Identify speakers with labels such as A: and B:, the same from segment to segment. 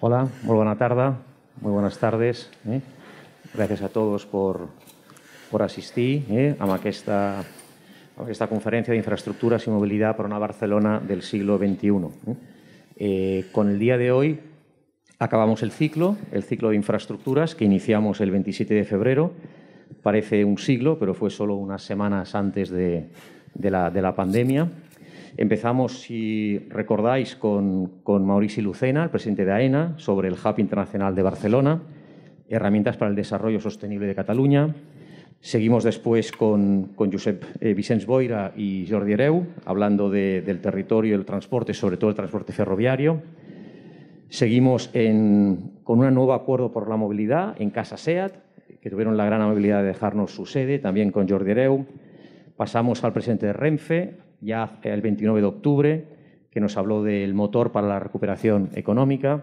A: Hola, muy buena tarde, muy buenas tardes. Eh. Gracias a todos por, asistir eh, a esta conferencia de infraestructuras y movilidad para una Barcelona del siglo XXI. Eh. con el día de hoy acabamos el ciclo, el ciclo de infraestructuras que iniciamos el 27 de febrero. Parece un siglo, pero fue solo unas semanas antes de la pandemia. Empezamos, si recordáis, con, Mauricio Lucena, el presidente de AENA, sobre el Hub Internacional de Barcelona, herramientas para el desarrollo sostenible de Cataluña. Seguimos después con, Josep eh, Boira y Jordi Hereu, hablando del territorio y el transporte, sobre todo el transporte ferroviario. Seguimos con un nuevo acuerdo por la movilidad en Casa SEAT, que tuvieron la gran amabilidad de dejarnos su sede, también con Jordi Hereu. Pasamos al presidente de Renfe, ya el 29 de octubre, que nos habló del motor para la recuperación económica.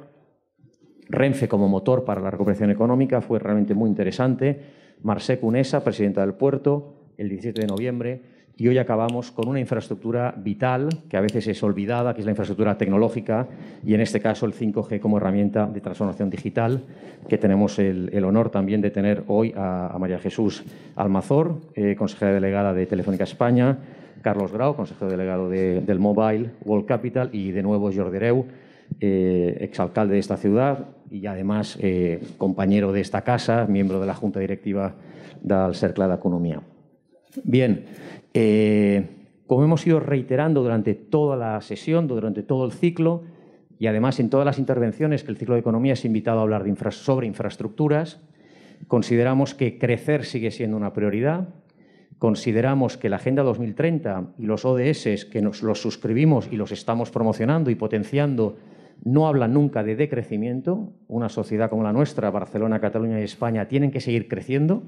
A: Renfe como motor para la recuperación económica fue realmente muy interesante. Marsec Cunesa, presidenta del puerto, el 17 de noviembre. Y hoy acabamos con una infraestructura vital que a veces es olvidada, que es la infraestructura tecnológica, y en este caso el 5G como herramienta de transformación digital, que tenemos el, honor también de tener hoy a, María Jesús Almazor, eh, consejera delegada de Telefónica España, Carlos Grau, consejero delegado del Mobile World Capital, y de nuevo Jordi Reu, eh, exalcalde de esta ciudad y además eh, compañero de esta casa, miembro de la Junta Directiva del de Economía. Bien, eh, como hemos ido reiterando durante toda la sesión, durante todo el ciclo, y además en todas las intervenciones que el ciclo de economía es invitado a hablar sobre infraestructuras, consideramos que crecer sigue siendo una prioridad, consideramos que la Agenda 2030 y los ODS que nos los suscribimos y los estamos promocionando y potenciando no hablan nunca de decrecimiento. Una sociedad como la nuestra, Barcelona, Cataluña y España, tienen que seguir creciendo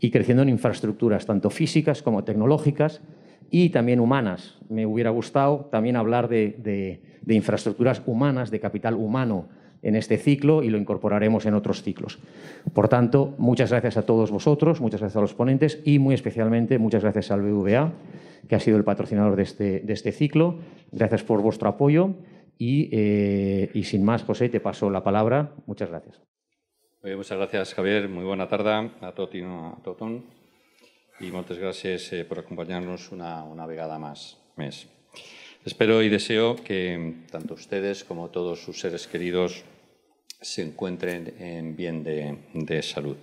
A: y creciendo en infraestructuras, tanto físicas como tecnológicas y también humanas. Me hubiera gustado también hablar de, de infraestructuras humanas, de capital humano en este ciclo y lo incorporaremos en otros ciclos. Por tanto, muchas gracias a todos vosotros, muchas gracias a los ponentes y muy especialmente muchas gracias al BVA, que ha sido el patrocinador de este, de este ciclo. Gracias por vuestro apoyo y, eh, sin más, José, te paso la palabra. Muchas gracias.
B: muchas gracias, Javier. Muy buena tarde a Totino, a Totón. Y muchas gracias eh, por acompañarnos una, una vegada más. Mes. Espero y deseo que mm, tanto ustedes como todos sus seres queridos se encuentren en bien de, salud.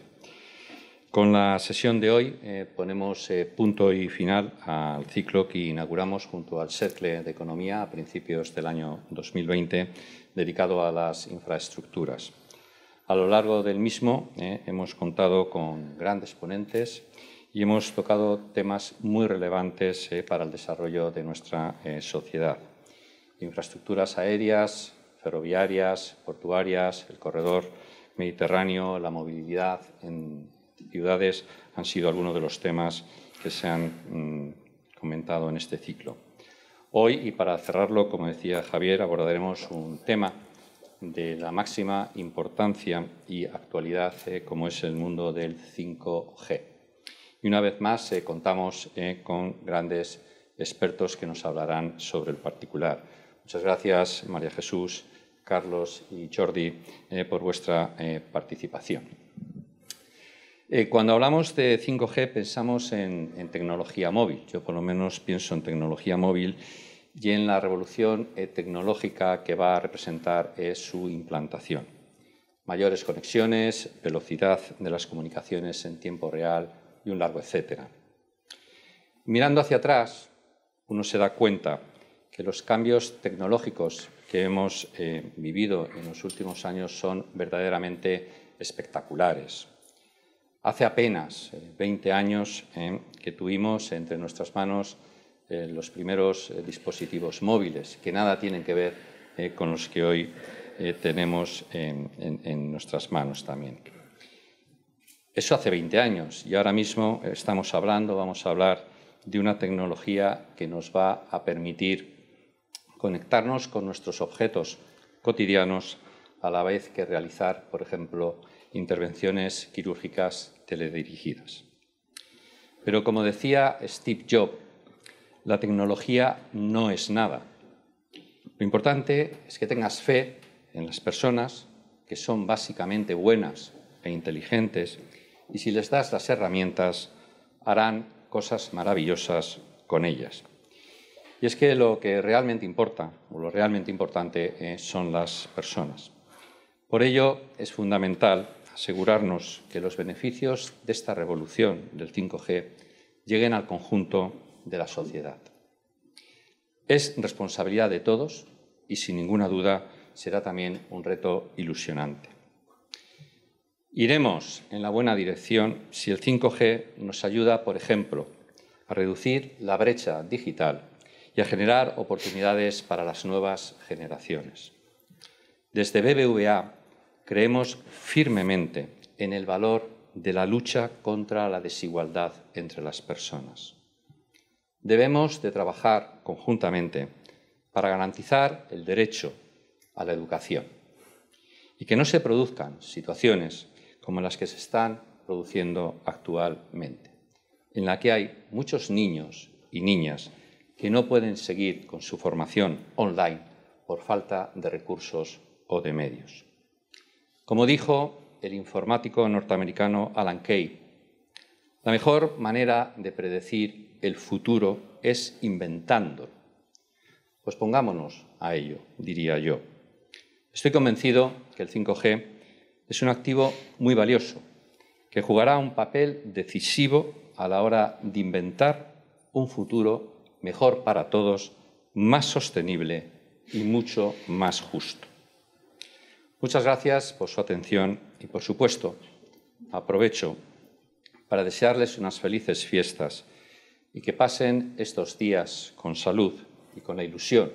B: Con la sesión de hoy eh, ponemos eh, punto y final al ciclo que inauguramos junto al CERCLE de Economía a principios del año 2020, dedicado a las infraestructuras. A lo largo del mismo eh, hemos contado con grandes ponentes y hemos tocado temas muy relevantes para el desarrollo de nuestra sociedad. Infraestructuras aéreas, ferroviarias, portuarias, el corredor mediterráneo, la movilidad en ciudades han sido algunos de los temas que se han mm, comentado en este ciclo. Hoy, y para cerrarlo, como decía Javier, abordaremos un tema de la máxima importancia y actualidad eh, como es el mundo del 5G. Y una vez más eh, contamos eh, con grandes expertos que nos hablarán sobre el particular. Muchas gracias, María Jesús Carlos y Jordi, eh, por vuestra eh, participación. Eh, cuando hablamos de 5G pensamos en, en, tecnología móvil. Yo por lo menos pienso en tecnología móvil y en la revolución tecnológica que va a representar su implantación. Mayores conexiones, velocidad de las comunicaciones en tiempo real y un largo etcétera. Mirando hacia atrás, uno se da cuenta que los cambios tecnológicos que hemos eh, vivido en los últimos años son verdaderamente espectaculares. Hace apenas 20 eh, años eh, que tuvimos entre nuestras manos los primeros dispositivos móviles, que nada tienen que ver con los que hoy tenemos en, en nuestras manos también. Eso hace 20 años y ahora mismo estamos hablando, vamos a hablar de una tecnología que nos va a permitir conectarnos con nuestros objetos cotidianos a la vez que realizar, por ejemplo, intervenciones quirúrgicas teledirigidas. Pero como decía Steve Jobs, la tecnología no es nada. Lo importante es que tengas fe en las personas que son básicamente buenas e inteligentes y si les das las herramientas harán cosas maravillosas con ellas. Y es que lo que realmente importa, o lo realmente importante, eh, son las personas. Por ello, es fundamental asegurarnos que los beneficios de esta revolución del 5G lleguen al conjunto de la sociedad. Es responsabilidad de todos y, sin ninguna duda, será también un reto ilusionante. Iremos en la buena dirección si el 5G nos ayuda, por ejemplo, a reducir la brecha digital y a generar oportunidades para las nuevas generaciones. Desde BBVA creemos firmemente en el valor de la lucha contra la desigualdad entre las personas. Debemos de trabajar conjuntamente para garantizar el derecho a la educación y que no se produzcan situaciones como las que se están produciendo actualmente, en la que hay muchos niños y niñas que no pueden seguir con su formación online por falta de recursos o de medios. Como dijo el informático norteamericano Alan Kay, la mejor manera de predecir el futuro es inventándolo. Pues pongámonos a ello, diría yo. Estoy convencido que el 5G es un activo muy valioso, que jugará un papel decisivo a la hora de inventar un futuro mejor para todos, más sostenible y mucho más justo. Muchas gracias por su atención y, por supuesto, aprovecho para desearles unas felices fiestas y que pasen estos días con salud y con la ilusión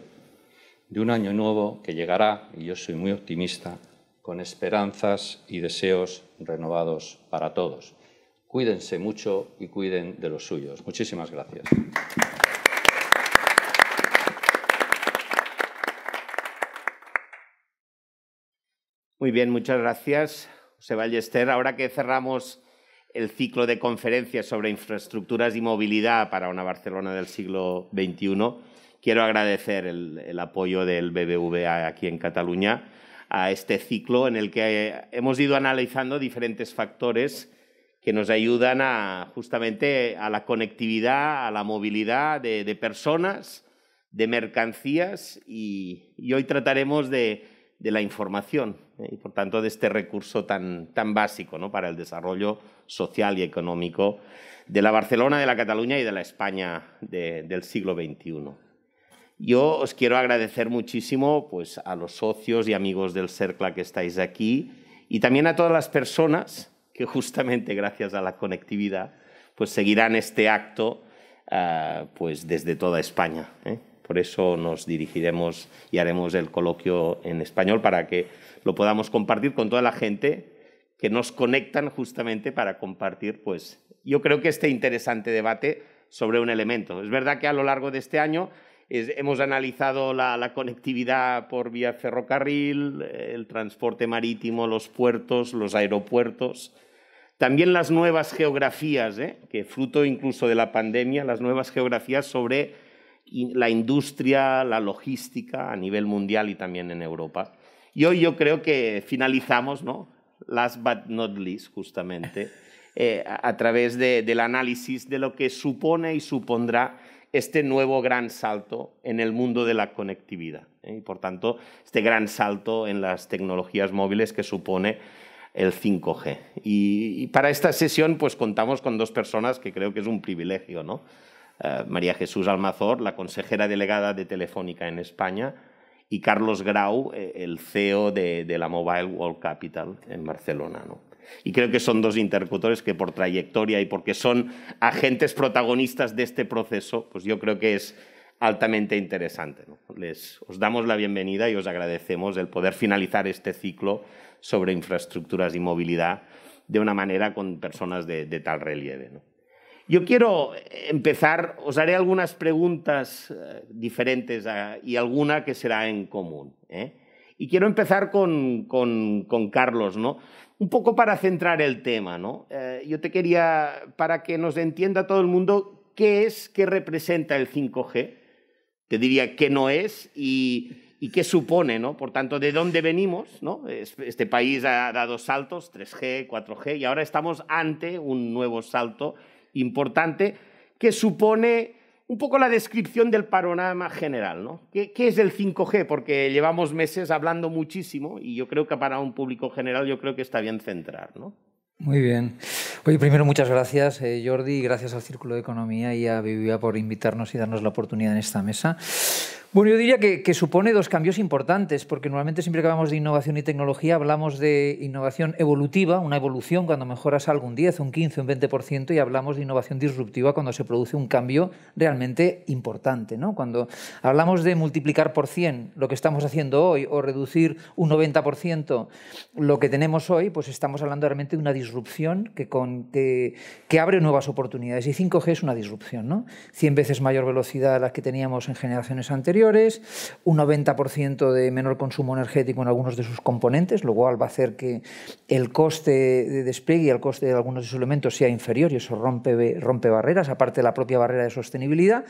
B: de un año nuevo que llegará, y yo soy muy optimista, con esperanzas y deseos renovados para todos. Cuídense mucho y cuiden de los suyos. Muchísimas gracias. Muy
C: bien, muchas gracias, José Ballester. Ahora que cerramos el ciclo de conferencias sobre infraestructuras y movilidad para una Barcelona del siglo XXI, quiero agradecer el, apoyo del BBVA aquí en Cataluña a este ciclo en el que hemos ido analizando diferentes factores que nos ayudan justamente a la conectividad, a la movilidad de, personas, de mercancías y hoy trataremos de de la información ¿eh? y por tanto de este recurso tan, tan básico ¿no? para el desarrollo social y económico de la Barcelona, de la Cataluña y de la España del siglo XXI. Yo os quiero agradecer muchísimo pues, a los socios y amigos del CERCLA que estáis aquí y también a todas las personas que justamente gracias a la conectividad pues, seguirán este acto ah, pues, desde toda España. ¿eh? Por eso nos dirigiremos y haremos el coloquio en español para que lo podamos compartir con toda la gente que nos conectan justamente para compartir, pues yo creo que este interesante debate sobre un elemento. Es verdad que a lo largo de este año hemos analizado la, conectividad por vía ferrocarril, el transporte marítimo, los puertos, los aeropuertos, también las nuevas geografías, ¿eh? que fruto incluso de la pandemia, las nuevas geografías sobre la industria, la logística a nivel mundial y también en Europa. Y hoy yo creo que finalizamos, ¿no? Last but not least, justamente, eh, a, través del análisis de lo que supone y supondrá este nuevo gran salto en el mundo de la conectividad. ¿eh? Y por tanto, este gran salto en las tecnologías móviles que supone el 5G. Y, y para esta sesión, pues contamos con dos personas que creo que es un privilegio, ¿no? Eh, María Jesús Almazor, la consejera delegada de Telefónica en España, y Carlos Grau, eh, el CEO de, la Mobile World Capital en Barcelona. ¿no? Y creo que son dos interlocutores que por trayectoria y porque son agentes protagonistas de este proceso, pues yo creo que es altamente interesante. Les, os damos la bienvenida y os agradecemos el poder finalizar este ciclo sobre infraestructuras y movilidad de una manera con personas de, de tal relieve. ¿no? Yo quiero empezar, os haré algunas preguntas eh, diferentes y alguna que será en común. ¿eh? Y quiero empezar con, con, Carlos, ¿no? Un poco para centrar el tema, ¿no? Eh, yo te quería, para que nos entienda todo el mundo, qué es, qué representa el 5G, te diría qué no es y, y qué supone, ¿no? Por tanto, de dónde venimos, ¿no? Este país ha dado saltos, 3G, 4G, y ahora estamos ante un nuevo salto importante que supone un poco la descripción del panorama general. ¿no? ¿Qué, es el 5G? Porque llevamos meses hablando muchísimo y yo creo que para un público general yo creo que está bien centrar. ¿no?
D: Muy bien. Oye, primero muchas gracias eh, Jordi y gracias al Círculo de Economía y a Vivia por invitarnos y darnos la oportunidad en esta mesa. Bueno, yo diría que, supone dos cambios importantes, porque normalmente siempre que hablamos de innovación y tecnología hablamos de innovación evolutiva, una evolución cuando mejoras algo un 10, un 15, un 20%, y hablamos de innovación disruptiva cuando se produce un cambio realmente importante. ¿no? Cuando hablamos de multiplicar por 100 lo que estamos haciendo hoy o reducir un 90% lo que tenemos hoy, pues estamos hablando realmente de una disrupción que, con, abre nuevas oportunidades. Y 5G es una disrupción, ¿no? 100 veces mayor velocidad a la que teníamos en generaciones anteriores un 90% de menor consumo energético en algunos de sus componentes, lo cual va a hacer que el coste de despliegue y el coste de algunos de sus elementos sea inferior y eso rompe, rompe barreras, aparte de la propia barrera de sostenibilidad.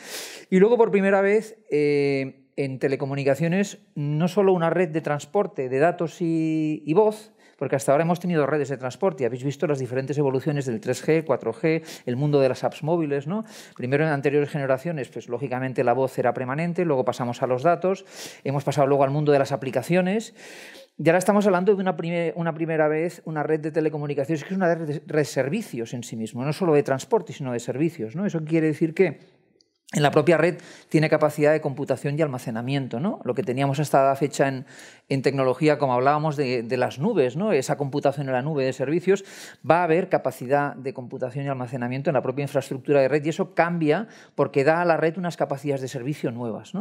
D: Y luego, por primera vez, eh, en telecomunicaciones, no solo una red de transporte de datos y voz, porque hasta ahora hemos tenido redes de transporte y habéis visto las diferentes evoluciones del 3G, 4G, el mundo de las apps móviles. ¿no? Primero en anteriores generaciones, pues lógicamente la voz era permanente, luego pasamos a los datos, hemos pasado luego al mundo de las aplicaciones. Y ahora estamos hablando de una, primera vez una red de telecomunicaciones que es una red de, servicios en sí mismo, no solo de transporte, sino de servicios. ¿no? Eso quiere decir que en la propia red tiene capacidad de computación y almacenamiento, ¿no? Lo que teníamos hasta la fecha en, tecnología, como hablábamos de, las nubes, ¿no? Esa computación en la nube de servicios, va a haber capacidad de computación y almacenamiento en la propia infraestructura de red y eso cambia porque da a la red unas capacidades de servicio nuevas,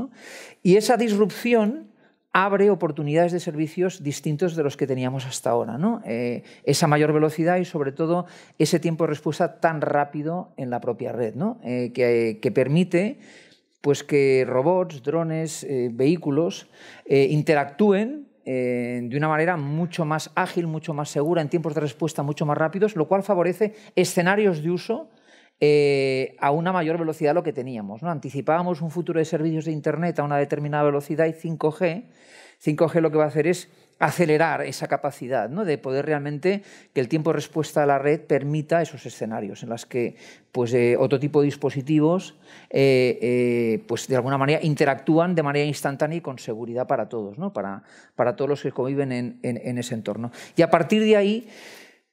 D: Y esa disrupción abre oportunidades de servicios distintos de los que teníamos hasta ahora. ¿no? Eh, esa mayor velocidad y sobre todo ese tiempo de respuesta tan rápido en la propia red, ¿no? Eh, que, permite pues, que robots, drones, eh, vehículos interactúen de una manera mucho más ágil, mucho más segura, en tiempos de respuesta mucho más rápidos, lo cual favorece escenarios de uso eh, a una mayor velocidad lo que teníamos. ¿no? Anticipábamos un futuro de servicios de Internet a una determinada velocidad y 5G, 5G lo que va a hacer es acelerar esa capacidad ¿no? de poder realmente que el tiempo de respuesta de la red permita esos escenarios en los que pues, eh, otro tipo de dispositivos eh, pues, de alguna manera interactúan de manera instantánea y con seguridad para todos, ¿no? para, todos los que conviven en ese entorno. Y a partir de ahí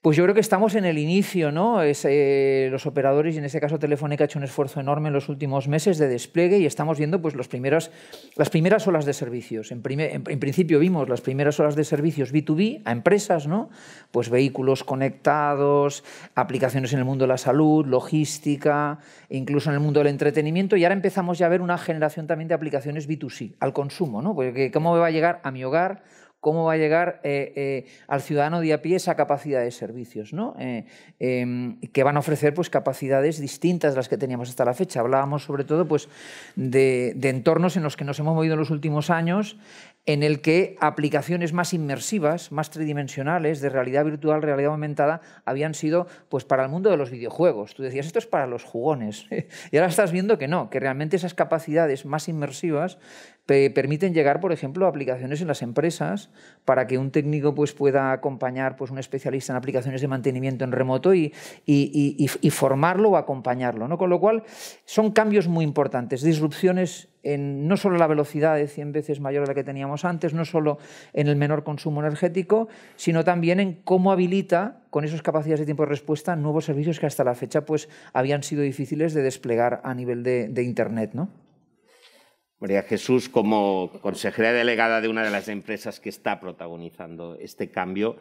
D: pues yo creo que estamos en el inicio, ¿no? Eh, los operadores, y en este caso Telefónica, ha hecho un esfuerzo enorme en los últimos meses de despliegue y estamos viendo pues, las primeras olas de servicios. En, principio vimos las primeras olas de servicios B2B a empresas, ¿no? Pues vehículos conectados, aplicaciones en el mundo de la salud, logística, incluso en el mundo del entretenimiento y ahora empezamos ya a ver una generación también de aplicaciones B2C, al consumo, ¿no? Porque cómo me va a llegar a mi hogar cómo va a llegar eh, eh, al ciudadano de a pie esa capacidad de servicios, ¿no? Eh, em, que van a ofrecer pues, capacidades distintas de las que teníamos hasta la fecha. Hablábamos sobre todo pues, de, entornos en los que nos hemos movido en los últimos años, en el que aplicaciones más inmersivas, más tridimensionales, de realidad virtual, realidad aumentada, habían sido pues, para el mundo de los videojuegos. Tú decías, esto es para los jugones. y ahora estás viendo que no, que realmente esas capacidades más inmersivas permiten llegar, por ejemplo, a aplicaciones en las empresas para que un técnico pues, pueda acompañar pues, un especialista en aplicaciones de mantenimiento en remoto y, formarlo o acompañarlo. ¿no? Con lo cual, son cambios muy importantes, disrupciones en no solo la velocidad de 100 veces mayor a la que teníamos antes, no solo en el menor consumo energético, sino también en cómo habilita con esas capacidades de tiempo de respuesta nuevos servicios que hasta la fecha pues, habían sido difíciles de desplegar a nivel de, de Internet. ¿no?
C: María Jesús, como consejera delegada de una de las empresas que está protagonizando este cambio,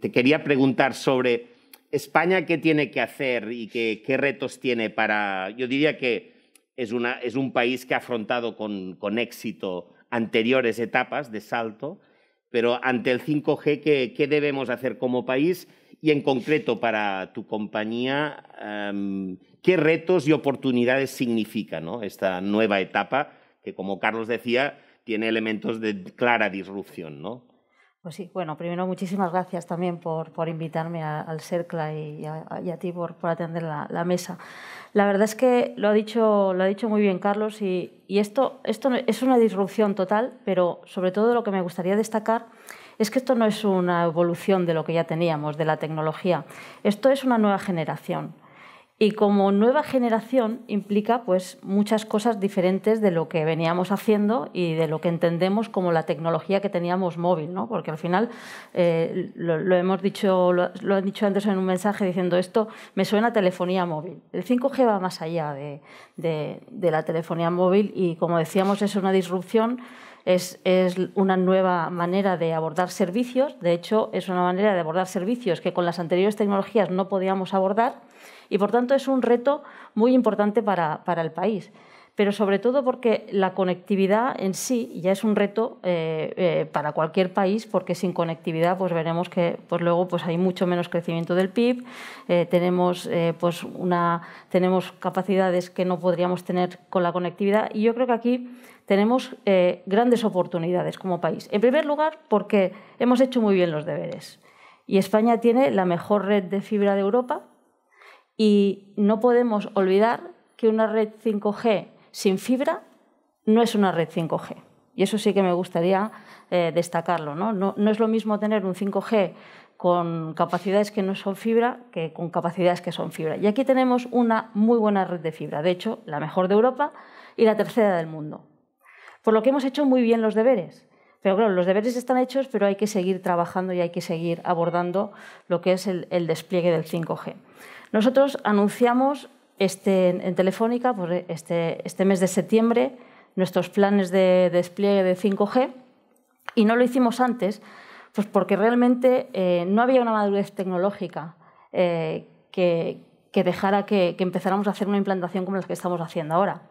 C: te quería preguntar sobre España qué tiene que hacer y qué, retos tiene para... Yo diría que es, un país que ha afrontado con, éxito anteriores etapas de salto, pero ante el 5G, ¿qué, debemos hacer como país? Y en concreto para tu compañía, em, qué retos y oportunidades significa esta nueva etapa que, como Carlos decía, tiene elementos de clara disrupción,
E: Pues sí, bueno, primero muchísimas gracias también por, invitarme al CERCLA y a, ti por, atender la, mesa. La verdad es que lo ha dicho, muy bien Carlos y, esto es una disrupción total, pero sobre todo lo que me gustaría destacar es que esto no es una evolución de lo que ya teníamos, de la tecnología. Esto es una nueva generación y como nueva generación implica pues muchas cosas diferentes de lo que veníamos haciendo y de lo que entendemos como la tecnología que teníamos móvil, ¿no? Porque al final eh, lo, hemos dicho, lo, han dicho antes en un mensaje diciendo esto me suena a telefonía móvil. El 5G va más allá de, la telefonía móvil y como decíamos es una disrupción. es, una nueva manera de abordar servicios, de hecho es una manera de abordar servicios que con las anteriores tecnologías no podíamos abordar y por tanto es un reto muy importante para, el país. Pero sobre todo porque la conectividad en sí ya es un reto eh, eh, para cualquier país, porque sin conectividad pues veremos que pues luego pues hay mucho menos crecimiento del PIB, eh, tenemos, pues una, tenemos capacidades que no podríamos tener con la conectividad. Y yo creo que aquí tenemos grandes oportunidades como país. En primer lugar, porque hemos hecho muy bien los deberes. Y España tiene la mejor red de fibra de Europa, y no podemos olvidar que una red 5G sin fibra no es una red 5G. Y eso sí que me gustaría eh, destacarlo. ¿no? es lo mismo tener un 5G con capacidades que no son fibra que con capacidades que son fibra. Y aquí tenemos una muy buena red de fibra, de hecho, la mejor de Europa y la tercera del mundo. Por lo que hemos hecho muy bien los deberes. Pero claro, los deberes están hechos, pero hay que seguir trabajando y hay que seguir abordando lo que es el despliegue del 5G. Nosotros anunciamos este, en Telefónica pues, este, este, mes de septiembre nuestros planes de despliegue de 5G y no lo hicimos antes, pues porque realmente eh, no había una madurez tecnológica eh, que, dejara que, empezáramos a hacer una implantación como la que estamos haciendo ahora.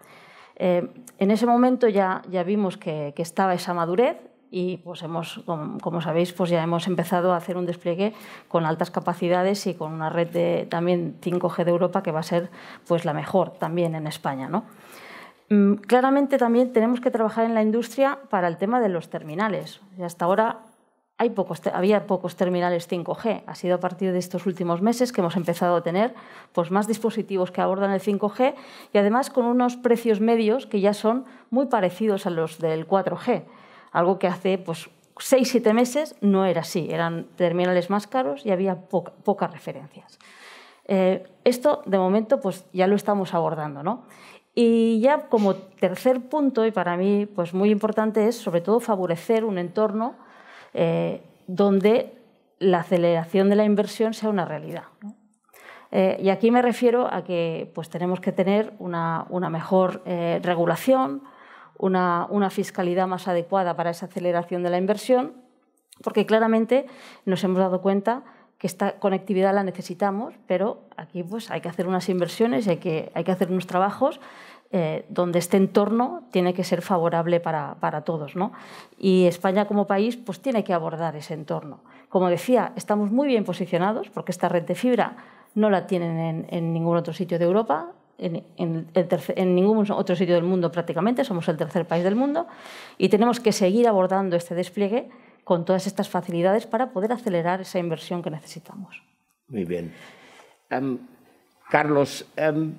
E: Eh, en ese momento ya, vimos que, estaba esa madurez y pues, como sabéis, pues ya hemos empezado a hacer un despliegue con altas capacidades y con una red de también 5G de Europa que va a ser pues la mejor también en España, mm, Claramente también tenemos que trabajar en la industria para el tema de los terminales. hasta ahora había pocos terminales 5G. Ha sido a partir de estos últimos meses que hemos empezado a tener pues, más dispositivos que abordan el 5G y además con unos precios medios que ya son muy parecidos a los del 4G algo que hace pues, seis, siete meses no era así, eran terminales más caros y había pocas referencias. Eh, esto, de momento, pues ya lo estamos abordando. ¿no? Y ya como tercer punto, y para mí pues, muy importante, es sobre todo favorecer un entorno eh, donde la aceleración de la inversión sea una realidad. Eh, y aquí me refiero a que pues, tenemos que tener una, una mejor regulación, una, fiscalidad más adecuada para esa aceleración de la inversión, porque claramente nos hemos dado cuenta que esta conectividad la necesitamos, pero aquí pues, hay que hacer unas inversiones, hay que, hay que hacer unos trabajos eh, donde este entorno tiene que ser favorable para, todos. Y España como país pues, tiene que abordar ese entorno. Como decía, estamos muy bien posicionados porque esta red de fibra no la tienen en ningún otro sitio de Europa en, ningún otro sitio del mundo prácticamente, somos el tercer país del mundo, y tenemos que seguir abordando este despliegue con todas estas facilidades para poder acelerar esa inversión que necesitamos.
C: Muy bien. Em, Carlos, em,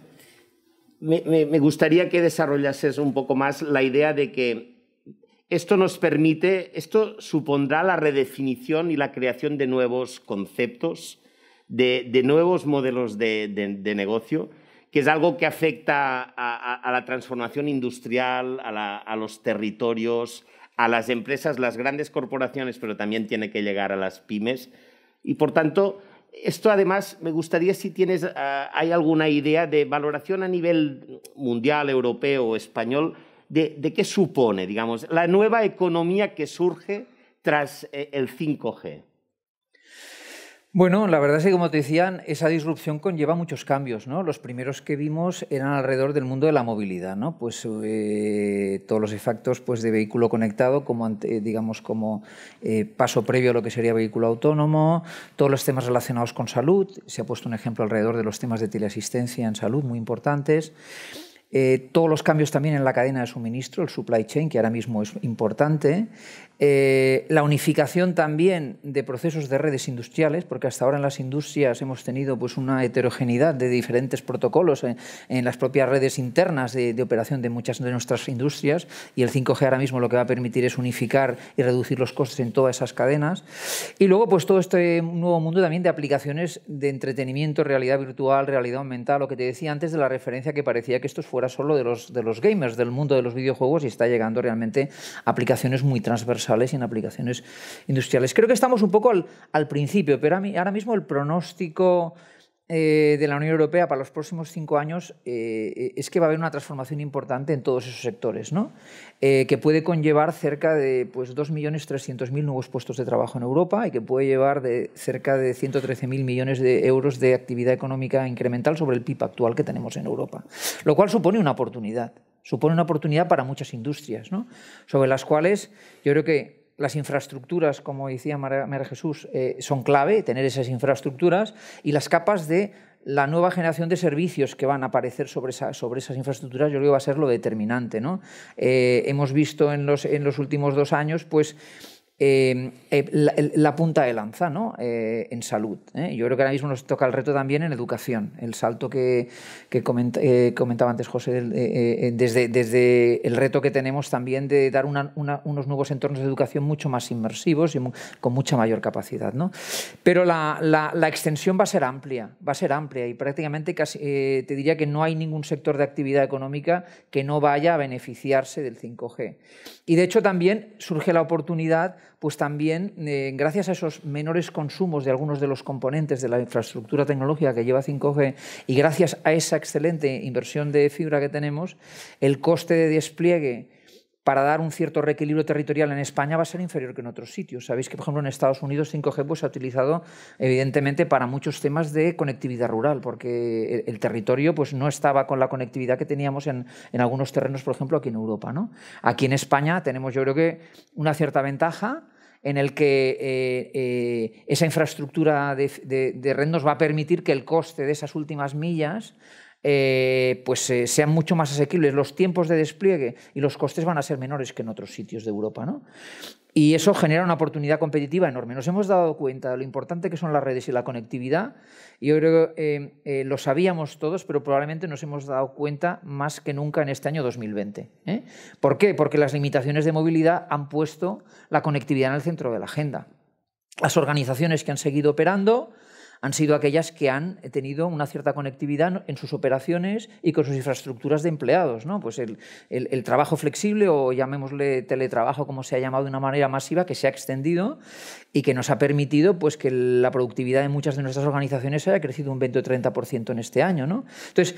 C: me, gustaría que desarrollases un poco más la idea de que esto nos permite, esto supondrá la redefinición y la creación de nuevos conceptos, de, nuevos modelos de, negocio, que es algo que afecta a, la transformación industrial, a, los territorios, a las empresas, las grandes corporaciones, pero también tiene que llegar a las pymes. Y por tanto, esto además me gustaría si tienes, ah, hay alguna idea de valoración a nivel mundial, europeo o español, de, de, qué supone, digamos, la nueva economía que surge tras eh, el 5G.
D: Bueno, la verdad es que, como te decían, esa disrupción conlleva muchos cambios. ¿no? Los primeros que vimos eran alrededor del mundo de la movilidad. ¿no? Pues, eh, todos los efectos pues, de vehículo conectado, como, eh, digamos, como eh, paso previo a lo que sería vehículo autónomo, todos los temas relacionados con salud. Se ha puesto un ejemplo alrededor de los temas de teleasistencia en salud, muy importantes. todos los cambios también en la cadena de suministro, el supply chain, que ahora mismo es importante, eh, la unificación también de procesos de redes industriales, porque hasta ahora en las industrias hemos tenido pues, una heterogeneidad de diferentes protocolos en, las propias redes internas de, operación de muchas de nuestras industrias y el 5G ahora mismo lo que va a permitir es unificar y reducir los costes en todas esas cadenas. Y luego pues, todo este nuevo mundo también de aplicaciones de entretenimiento, realidad virtual, realidad aumentada, lo que te decía antes de la referencia que parecía que esto fuera solo de los, de los gamers, del mundo de los videojuegos y está llegando realmente a aplicaciones muy transversales y en aplicaciones industriales. Creo que estamos un poco al, principio, pero ahora mismo el pronóstico eh, de la Unión Europea para los próximos cinco años eh, eh, es que va a haber una transformación importante en todos esos sectores, que puede conllevar cerca de pues, 2.300.000 nuevos puestos de trabajo en Europa y que puede llevar de cerca de 113.000 millones de euros de actividad económica incremental sobre el PIB actual que tenemos en Europa, lo cual supone una oportunidad supone una oportunidad para muchas industrias, sobre las cuales yo creo que las infraestructuras, como decía María Jesús, eh, son clave, tener esas infraestructuras y las capas de la nueva generación de servicios que van a aparecer sobre, sobre esas infraestructuras, yo creo que va a ser lo determinante. ¿no? Eh, hemos visto en los, en los últimos dos años, pues, eh, eh, la, punta de lanza eh, en salud. Yo creo que ahora mismo nos toca el reto también en educación, el salto que, comentaba antes José, desde, el reto que tenemos también de dar unos nuevos entornos de educación mucho más inmersivos y con mucha mayor capacidad. Pero la, extensión va a ser amplia, va a ser amplia y prácticamente te diría que no hay ningún sector de actividad económica que no vaya a beneficiarse del 5G. Y de hecho también surge la oportunidad pues también eh, gracias a esos menores consumos de algunos de los componentes de la infraestructura tecnológica que lleva 5G y gracias a esa excelente inversión de fibra que tenemos, el coste de despliegue para dar un cierto reequilibrio territorial en España va a ser inferior que en otros sitios. Sabéis que, por ejemplo, en Estados Unidos 5G pues, se ha utilizado, evidentemente, para muchos temas de conectividad rural, porque el, territorio pues, no estaba con la conectividad que teníamos en, algunos terrenos, por ejemplo, aquí en Europa. ¿no? Aquí en España tenemos, yo creo que, una cierta ventaja en el que eh, eh, esa infraestructura de, de, de nos va a permitir que el coste de esas últimas millas eh, pues eh, sean mucho más asequibles. Los tiempos de despliegue y los costes van a ser menores que en otros sitios de Europa. Y eso genera una oportunidad competitiva enorme. Nos hemos dado cuenta de lo importante que son las redes y la conectividad. Yo creo que eh, lo sabíamos todos, pero probablemente nos hemos dado cuenta más que nunca en este año 2020. ¿Por qué? Porque las limitaciones de movilidad han puesto la conectividad en el centro de la agenda. Las organizaciones que han seguido operando han sido aquellas que han tenido una cierta conectividad en sus operaciones y con sus infraestructuras de empleados. ¿no? Pues el, trabajo flexible o llamémosle teletrabajo, como se ha llamado de una manera masiva, que se ha extendido y que nos ha permitido pues, que la productividad de muchas de nuestras organizaciones haya crecido un 20 o 30% en este año. ¿no? Entonces,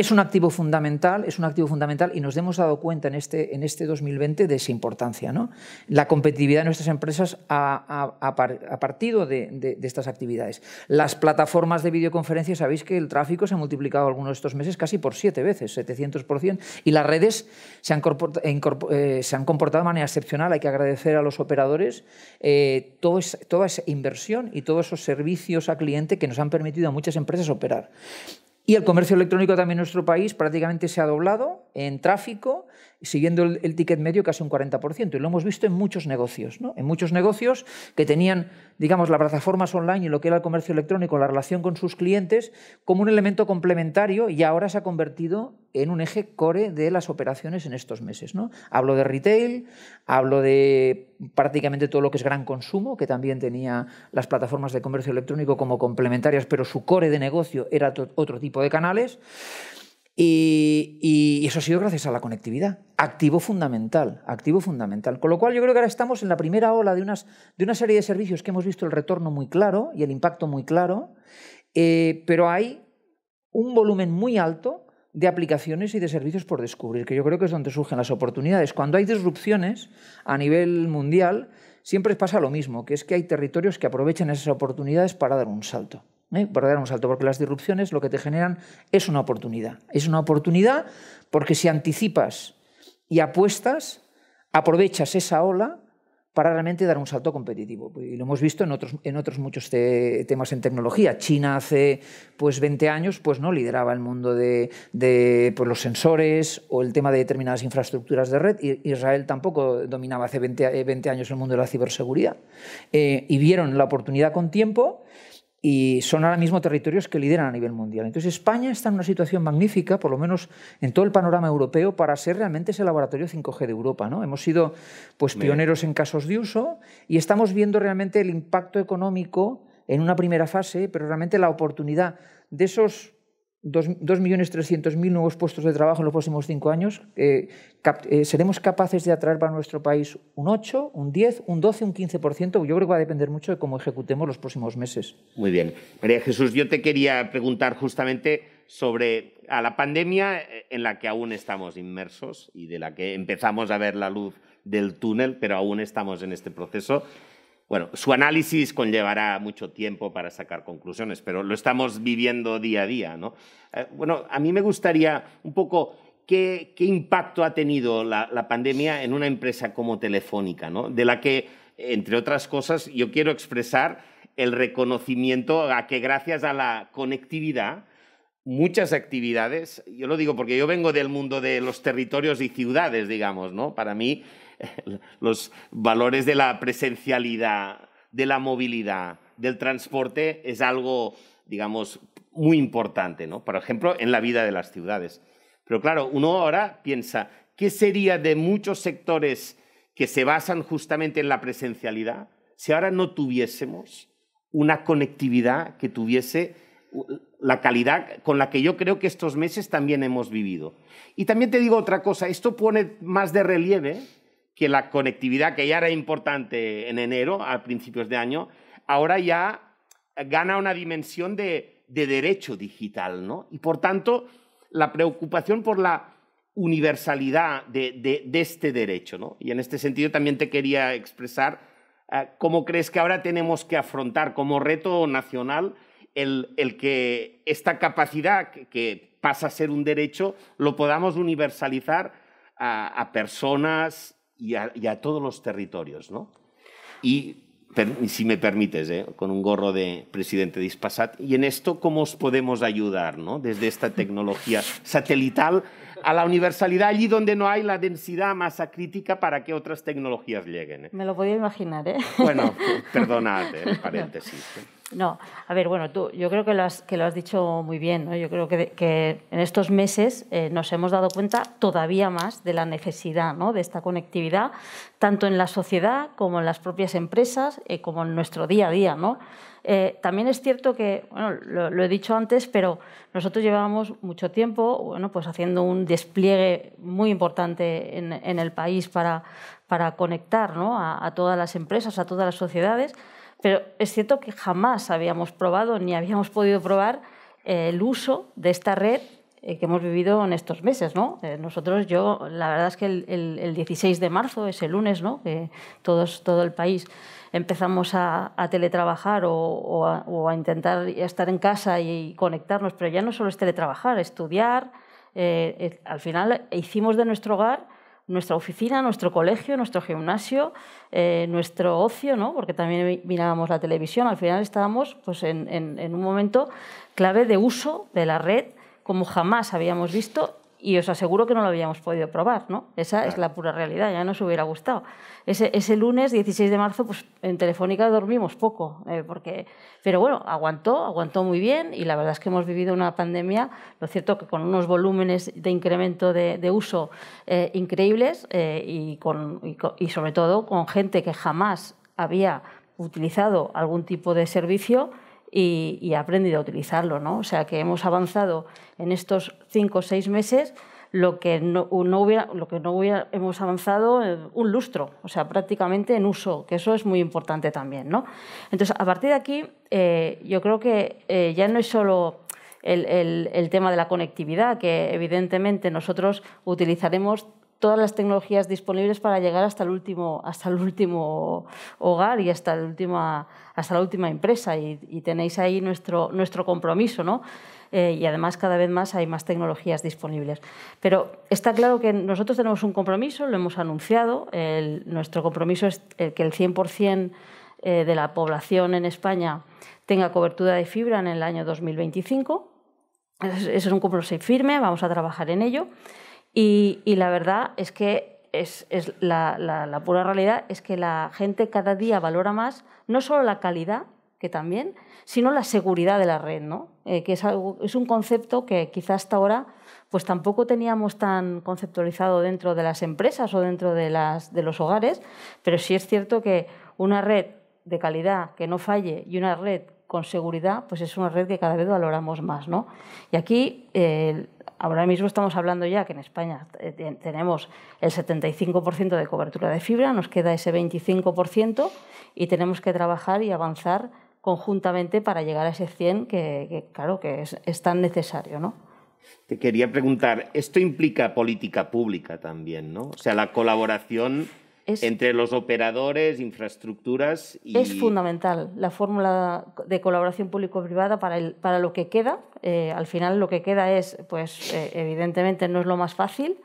D: es un activo fundamental, es un activo fundamental y nos hemos dado cuenta en este, en este 2020 de esa importancia. ¿no? La competitividad de nuestras empresas ha, partido de, estas actividades. Las plataformas de videoconferencia, sabéis que el tráfico se ha multiplicado algunos de estos meses casi por siete veces, 700%, y las redes se han, eh, eh, se han comportado de manera excepcional. Hay que agradecer a los operadores eh, toda esa inversión y todos esos servicios a cliente que nos han permitido a muchas empresas operar. Y el comercio electrónico también en nuestro país prácticamente se ha doblado en tráfico siguiendo el, ticket medio casi un 40%. Y lo hemos visto en muchos negocios, ¿no? En muchos negocios que tenían, digamos, las plataformas online y lo que era el comercio electrónico, la relación con sus clientes, como un elemento complementario y ahora se ha convertido en un eje core de las operaciones en estos meses. ¿no? Hablo de retail, hablo de prácticamente todo lo que es gran consumo, que también tenía las plataformas de comercio electrónico como complementarias, pero su core de negocio era otro tipo de canales. Y, eso ha sido gracias a la conectividad. Activo fundamental, activo fundamental. Con lo cual yo creo que ahora estamos en la primera ola de, una serie de servicios que hemos visto el retorno muy claro y el impacto muy claro, eh, pero hay un volumen muy alto de aplicaciones y de servicios por descubrir, que yo creo que es donde surgen las oportunidades. Cuando hay disrupciones a nivel mundial, siempre pasa lo mismo, que es que hay territorios que aprovechan esas oportunidades para dar un salto. ¿eh? para dar un salto, porque las disrupciones lo que te generan es una oportunidad. Es una oportunidad porque si anticipas y apuestas, aprovechas esa ola para realmente dar un salto competitivo. Pues, y lo hemos visto en otros, en otros muchos temas en tecnología. China hace pues, 20 años pues, no lideraba el mundo de, pues, los sensores o el tema de determinadas infraestructuras de red. Israel tampoco dominaba hace 20, años el mundo de la ciberseguridad. Eh, y vieron la oportunidad con tiempo y son ahora mismo territorios que lideran a nivel mundial. Entonces España está en una situación magnífica, por lo menos en todo el panorama europeo, para ser realmente ese laboratorio 5G de Europa. ¿no? Hemos sido pues, pioneros en casos de uso y estamos viendo realmente el impacto económico en una primera fase, pero realmente la oportunidad de esos 2.300.000 nuevos puestos de trabajo en los próximos cinco años. Eh, eh, ¿Seremos capaces de atraer para nuestro país un 8, un 10, un 12, un 15%? Yo creo que va a depender mucho de cómo ejecutemos los próximos meses.
C: Muy bien. María Jesús, yo te quería preguntar justamente sobre a la pandemia eh, en la que aún estamos inmersos y de la que empezamos a ver la luz del túnel, pero aún estamos en este proceso. Bueno, su análisis conllevará mucho tiempo para sacar conclusiones, pero lo estamos viviendo día a día, eh, bueno, a mí me gustaría un poco qué, impacto ha tenido la, pandemia en una empresa como Telefónica, De la que, entre otras cosas, yo quiero expresar el reconocimiento a que gracias a la conectividad, muchas actividades, yo lo digo porque yo vengo del mundo de los territorios y ciudades, digamos, ¿no? Para mí los valores de la presencialidad, de la movilidad, del transporte, es algo, digamos, muy importante, ¿no? Por ejemplo, en la vida de las ciudades. Pero claro, uno ahora piensa, ¿qué sería de muchos sectores que se basan justamente en la presencialidad si ahora no tuviésemos una conectividad que tuviese la calidad con la que yo creo que estos meses también hemos vivido? Y también te digo otra cosa, esto pone más de relieve que la conectividad, que ya era importante en enero, a principios de año, ahora ya gana una dimensión de, de derecho digital, ¿no? Y por tanto, la preocupación por la universalidad de, de, este derecho, ¿no? Y en este sentido también te quería expresar eh, cómo crees que ahora tenemos que afrontar como reto nacional el, el que esta capacidad que, pasa a ser un derecho lo podamos universalizar a personas, y a, todos los territorios. ¿no? Y si me permites, ¿eh? con un gorro de presidente de ¿Y en esto cómo os podemos ayudar ¿no? desde esta tecnología satelital a la universalidad, allí donde no hay la densidad masa crítica para que otras tecnologías lleguen? ¿eh? Me
E: lo podía imaginar, ¿eh?
C: Bueno, perdonad, el ¿eh? paréntesis. ¿eh?
E: No, a ver, bueno, tú, yo creo que lo has, dicho muy bien. Yo creo que, en estos meses eh, nos hemos dado cuenta todavía más de la necesidad ¿no? de esta conectividad, tanto en la sociedad como en las propias empresas, eh, como en nuestro día a día. ¿no? Eh, también es cierto que, bueno, lo, he dicho antes, pero nosotros llevábamos mucho tiempo bueno, pues haciendo un despliegue muy importante en, el país para, para conectar a todas las empresas, a todas las sociedades. Pero es cierto que jamás habíamos probado ni habíamos podido probar eh, el uso de esta red eh, que hemos vivido en estos meses. ¿no? Eh, nosotros, yo, la verdad es que el, 16 de marzo, ese lunes, ¿no? que todo el país empezamos a, teletrabajar o, a, intentar estar en casa y conectarnos, pero ya no solo es teletrabajar, estudiar. al final hicimos de nuestro hogar nuestra oficina, nuestro colegio, nuestro gimnasio, eh, nuestro ocio, ¿no? porque también mirábamos la televisión, al final estábamos pues, en un momento clave de uso de la red como jamás habíamos visto y os aseguro que no lo habíamos podido probar, ¿no? Esa es la pura realidad, ya no nos hubiera gustado. Ese, lunes, 16 de marzo, pues en Telefónica dormimos poco, eh, porque, pero bueno, aguantó, aguantó muy bien y la verdad es que hemos vivido una pandemia, lo cierto que con unos volúmenes de incremento de, uso eh, increíbles eh, y sobre todo con gente que jamás había utilizado algún tipo de servicio y, he aprendido a utilizarlo. ¿no? O sea que hemos avanzado en estos cinco o seis meses lo que no, hubiera, lo que no hemos avanzado un lustro, o sea, prácticamente en uso, que eso es muy importante también. ¿no? Entonces, a partir de aquí, eh, yo creo que eh, ya no es solo el, tema de la conectividad, que evidentemente nosotros utilizaremos todas las tecnologías disponibles para llegar hasta el último, hasta el último hogar y hasta, hasta la última empresa. Y, tenéis ahí nuestro, nuestro compromiso, eh, y además cada vez más hay más tecnologías disponibles. Pero está claro que nosotros tenemos un compromiso, lo hemos anunciado, nuestro compromiso es eh, que el 100% eh, de la población en España tenga cobertura de fibra en el año 2025. ese es un compromiso firme, vamos a trabajar en ello. Y, la verdad es que es, la, pura realidad es que la gente cada día valora más no solo la calidad, que también, sino la seguridad de la red, eh, que es, un concepto que quizá hasta ahora pues tampoco teníamos tan conceptualizado dentro de las empresas o dentro de, los hogares, pero sí es cierto que una red de calidad que no falle y una red con seguridad, pues es una red que cada vez valoramos más. Y aquí eh, Ahora mismo estamos hablando ya que en España eh, tenemos el 75% de cobertura de fibra, nos queda ese 25% y tenemos que trabajar y avanzar conjuntamente para llegar a ese 100 que, claro, que es, es, tan necesario, ¿no?
A: Te
C: quería preguntar, esto implica política pública también, ¿no? O sea, la colaboración entre los operadores, infraestructuras Es
E: fundamental la fórmula de colaboración público-privada para, lo que queda. Eh, al final lo que queda es, pues eh, evidentemente no es lo más fácil,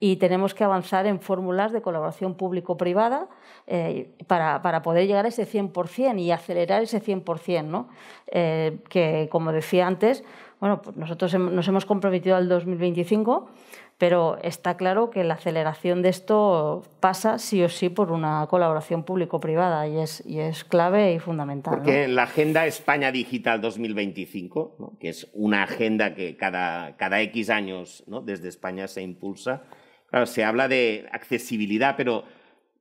E: y tenemos que avanzar en fórmulas de colaboración público-privada eh, para, poder llegar a ese 100% y acelerar ese 100%, que, como decía antes, bueno, pues nosotros nos hemos comprometido al 2025 pero está claro que la aceleración de esto pasa sí o sí por una colaboración público-privada y es, y es clave y fundamental. Porque
C: en la Agenda España Digital 2025, que es una agenda que cada, cada X años ¿no? desde España se impulsa, claro, se habla de accesibilidad, pero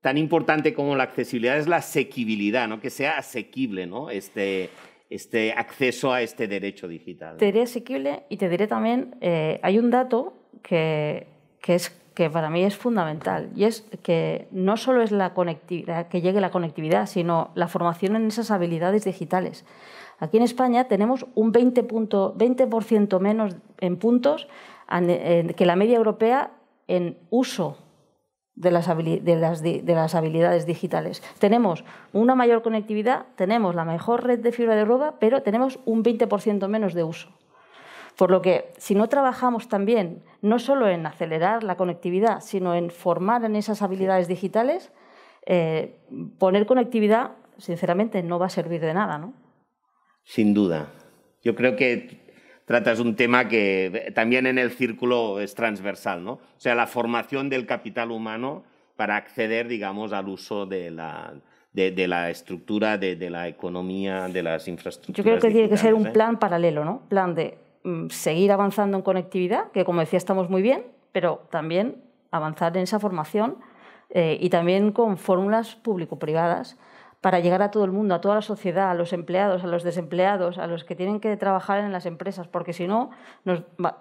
C: tan importante como la accesibilidad es la asequibilidad, ¿no? que sea asequible ¿no? este, este acceso a este derecho digital. Te
E: diré asequible y te diré también, eh, hay un dato que, es, que para mí es fundamental y es que no solo es la conectividad, que llegue la conectividad, sino la formación en esas habilidades digitales. Aquí en España tenemos un 20%, menos en puntos que la media europea en uso de las, habilidades digitales. Tenemos una mayor conectividad, tenemos la mejor red de fibra de roba pero tenemos un 20% menos de uso. Por lo que si no trabajamos también, no solo en acelerar la conectividad, sino en formar en esas habilidades digitales, eh, poner conectividad, sinceramente, no va a servir de nada.
C: Sin duda. Yo creo que tratas un tema que también en el círculo es transversal, ¿no? O sea, la formación del capital humano para acceder, digamos, al uso de la, estructura, de, la economía, de las infraestructuras. Yo creo que tiene que ser un ¿eh?
E: plan paralelo, ¿no? Plan de Mm, seguir avanzando en conectividad, que como decía estamos muy bien, pero también avanzar en esa formación eh, y también con fórmulas público-privadas para llegar a todo el mundo, a toda la sociedad, a los empleados, a los desempleados, a los que tienen que trabajar en las empresas, porque si no,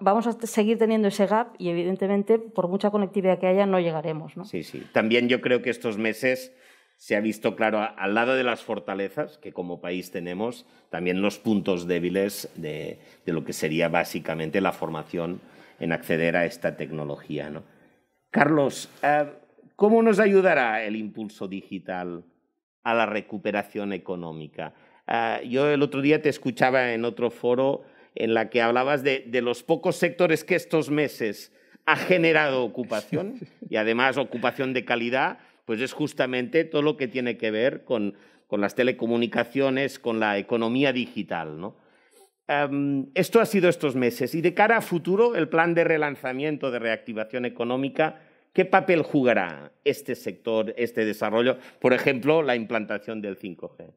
E: vamos a seguir teniendo ese gap y evidentemente por mucha conectividad que haya no llegaremos. ¿no?
C: Sí, sí. También yo creo que estos meses se ha visto claro al lado de las fortalezas que como país tenemos, también los puntos débiles de, lo que sería básicamente la formación en acceder a esta tecnología. Carlos, eh, ¿cómo nos ayudará el impulso digital a la recuperación económica? Eh, yo el otro día te escuchaba en otro foro en la que hablabas de, de los pocos sectores que estos meses ha generado ocupación y además ocupación de calidad pues es justamente todo lo que tiene que ver con, las telecomunicaciones, con la economía digital. Em, esto ha sido estos meses. Y de cara a futuro, el plan de relanzamiento, de reactivación económica, ¿qué papel jugará este sector, este desarrollo? Por ejemplo, la implantación del 5G.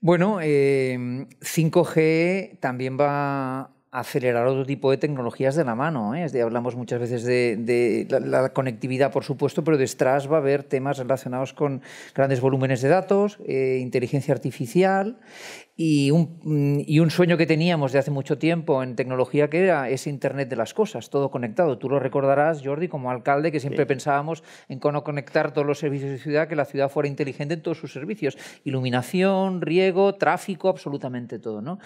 D: Bueno, 5G eh, también va acelerar otro tipo de tecnologías de la mano. ¿eh? hablamos muchas veces de, la, conectividad, por supuesto, pero detrás va a haber temas relacionados con grandes volúmenes de datos, eh, inteligencia artificial y un, mm, un, sueño que teníamos de hace mucho tiempo en tecnología que era ese Internet de las cosas, todo conectado. Tú lo recordarás, Jordi, como alcalde, que siempre pensábamos en cómo conectar todos los servicios de ciudad, que la ciudad fuera inteligente en todos sus servicios, iluminación, riego, tráfico, absolutamente todo. ¿no?